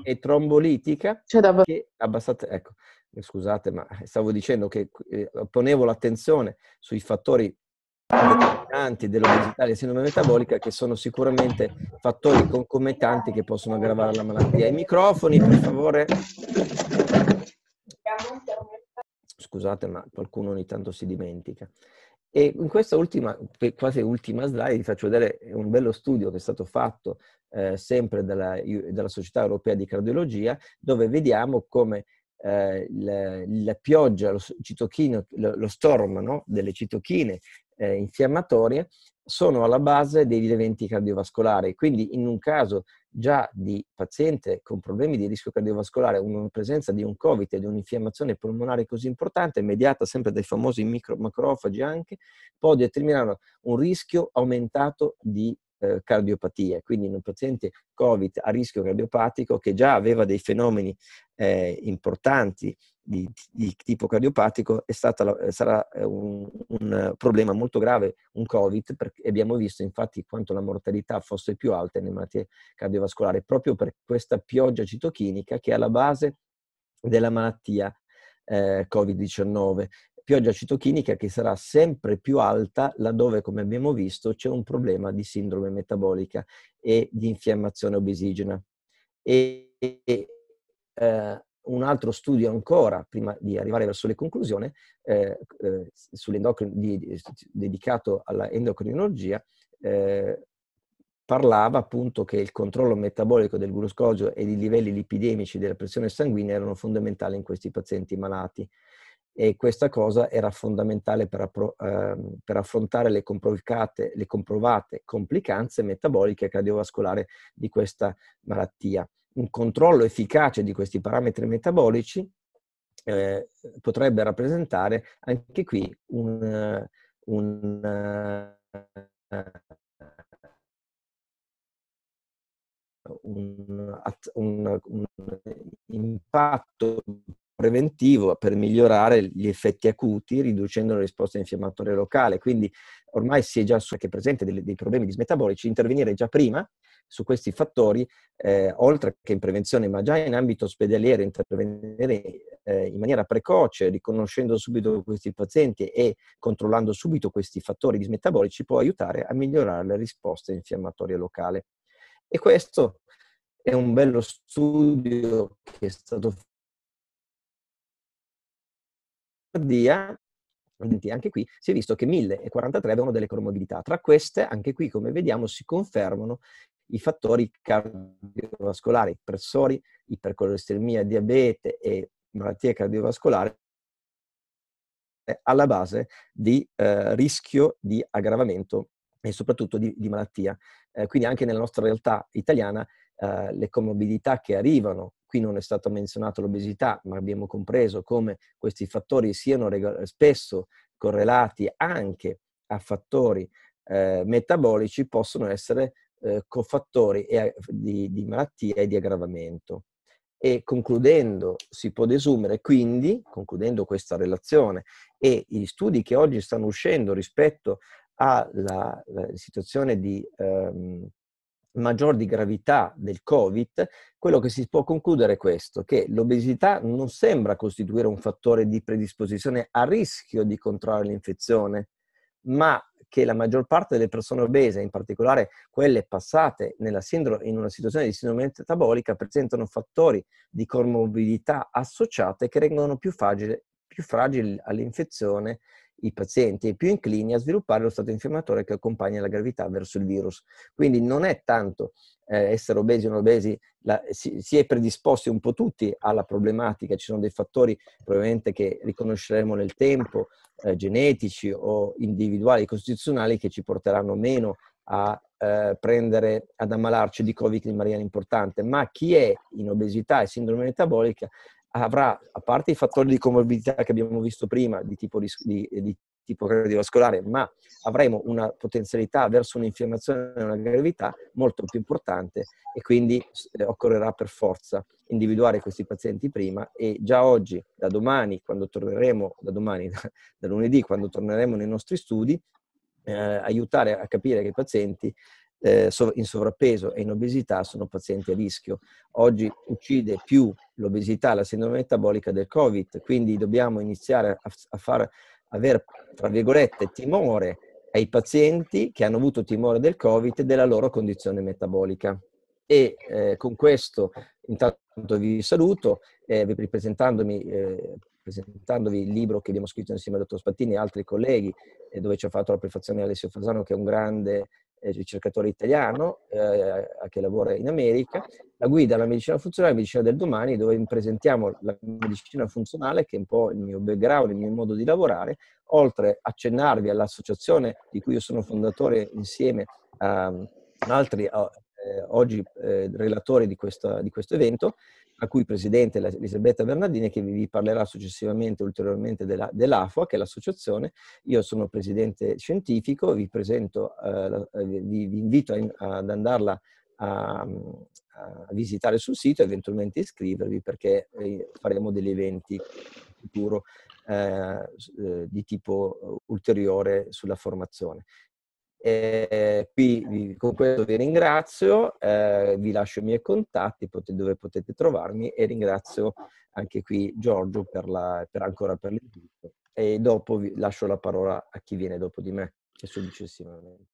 e trombolitica. C'è da... che abbassate, ecco, scusate, ma stavo dicendo che eh, ponevo l'attenzione sui fattori determinanti dell'obesità e della sindrome metabolica che sono sicuramente fattori concomitanti che possono aggravare la malattia. I microfoni, per favore. Scusate, ma qualcuno ogni tanto si dimentica. E in questa ultima, quasi ultima slide, vi faccio vedere un bello studio che è stato fatto eh, sempre dalla, dalla Società Europea di Cardiologia, dove vediamo come eh, la, la, pioggia, lo, citochino, lo, lo storm no? delle citochine eh, infiammatorie sono alla base degli eventi cardiovascolari. Quindi in un caso già di paziente con problemi di rischio cardiovascolare, una presenza di un Covid e di un'infiammazione polmonare così importante, mediata sempre dai famosi micro, macrofagi anche, può determinare un rischio aumentato di eh, cardiopatie, quindi in un paziente Covid a rischio cardiopatico che già aveva dei fenomeni eh, importanti di, di, tipo cardiopatico è stata, sarà eh, un, un, problema molto grave un Covid perché abbiamo visto infatti quanto la mortalità fosse più alta nelle malattie cardiovascolari proprio per questa pioggia citochinica che è alla base della malattia eh, Covid-19 pioggia citochinica che sarà sempre più alta laddove, come abbiamo visto, c'è un problema di sindrome metabolica e di infiammazione obesigena. E, e eh, un altro studio ancora, prima di arrivare verso le conclusioni, eh, eh, di, di, dedicato all'endocrinologia, eh, parlava appunto che il controllo metabolico del glucosio e i livelli lipidemici della pressione sanguigna erano fondamentali in questi pazienti malati e questa cosa era fondamentale per, appro- ehm, per affrontare le, le comprovate complicanze metaboliche cardiovascolari di questa malattia. Un controllo efficace di questi parametri metabolici eh, potrebbe rappresentare anche qui un, un, un, un impatto preventivo per migliorare gli effetti acuti, riducendo la risposta infiammatoria locale. Quindi ormai si è già su che è presente dei, dei problemi dismetabolici, intervenire già prima su questi fattori, eh, oltre che in prevenzione, ma già in ambito ospedaliero, intervenire eh, in maniera precoce, riconoscendo subito questi pazienti e controllando subito questi fattori dismetabolici, può aiutare a migliorare la risposta infiammatoria locale. E questo è un bello studio che è stato Lombardia, anche qui, si è visto che 1043 avevano delle comorbidità. Tra queste, anche qui, come vediamo, si confermano i fattori cardiovascolari, pressori, ipercolesterolemia, diabete e malattie cardiovascolari eh, alla base di eh, rischio di aggravamento e soprattutto di, di malattia. Eh, quindi anche nella nostra realtà italiana eh, le comorbidità che arrivano Qui non è stata menzionata l'obesità, ma abbiamo compreso come questi fattori siano spesso correlati anche a fattori eh, metabolici, possono essere eh, cofattori e, di, di malattia e di aggravamento. E concludendo, si può desumere quindi, concludendo questa relazione e gli studi che oggi stanno uscendo rispetto alla, alla situazione di ehm, maggior di gravità del Covid, quello che si può concludere è questo, che l'obesità non sembra costituire un fattore di predisposizione a rischio di contrarre l'infezione, ma che la maggior parte delle persone obese, in particolare quelle passate sindrome, in una situazione di sindrome metabolica, presentano fattori di comorbidità associate che rendono più fragile, più fragile all'infezione i pazienti più inclini a sviluppare lo stato infiammatorio che accompagna la gravità verso il virus. Quindi non è tanto eh, essere obesi o non obesi, la, si, si, è predisposti un po' tutti alla problematica, ci sono dei fattori probabilmente che riconosceremo nel tempo, eh, genetici o individuali, costituzionali, che ci porteranno meno a eh, prendere, ad ammalarci di Covid in maniera importante, ma chi è in obesità e sindrome metabolica avrà, a parte i fattori di comorbidità che abbiamo visto prima, di tipo, di, di, di tipo cardiovascolare, ma avremo una potenzialità verso un'infiammazione e una gravità molto più importante e quindi eh, occorrerà per forza individuare questi pazienti prima e già oggi, da domani, quando torneremo, da domani, <laughs> da lunedì, quando torneremo nei nostri studi, eh, aiutare a capire che i pazienti eh, in sovrappeso e in obesità sono pazienti a rischio. Oggi uccide più l'obesità, la sindrome metabolica del Covid, quindi dobbiamo iniziare a, a far, avere, tra virgolette, timore ai pazienti che hanno avuto timore del Covid e della loro condizione metabolica. E eh, con questo intanto vi saluto, eh, ripresentandomi eh, presentandovi il libro che abbiamo scritto insieme al dottor Spattini e altri colleghi, eh, dove ci ha fatto la prefazione Alessio Fasano, che è un grande eh, ricercatore italiano eh, che lavora in America, la guida alla medicina funzionale, la medicina del domani, dove presentiamo la medicina funzionale, che è un po' il mio background, il mio modo di lavorare, oltre a accennarvi all'associazione di cui io sono fondatore insieme a altri eh, oggi eh, relatore di, questa, di, questo evento, a cui presidente Elisabetta Bernardini che vi parlerà successivamente ulteriormente della, dell'AFOA, che è l'associazione. Io sono presidente scientifico, vi, presento, eh, eh vi, vi invito a, ad andarla a, a, visitare sul sito, e eventualmente iscrivervi perché eh, faremo degli eventi in futuro eh, eh di tipo ulteriore sulla formazione. Eh, qui con questo vi ringrazio, eh, vi lascio i miei contatti potete, dove potete trovarmi e ringrazio anche qui Giorgio per, la, per ancora per l'invito e dopo vi lascio la parola a chi viene dopo di me e successivamente.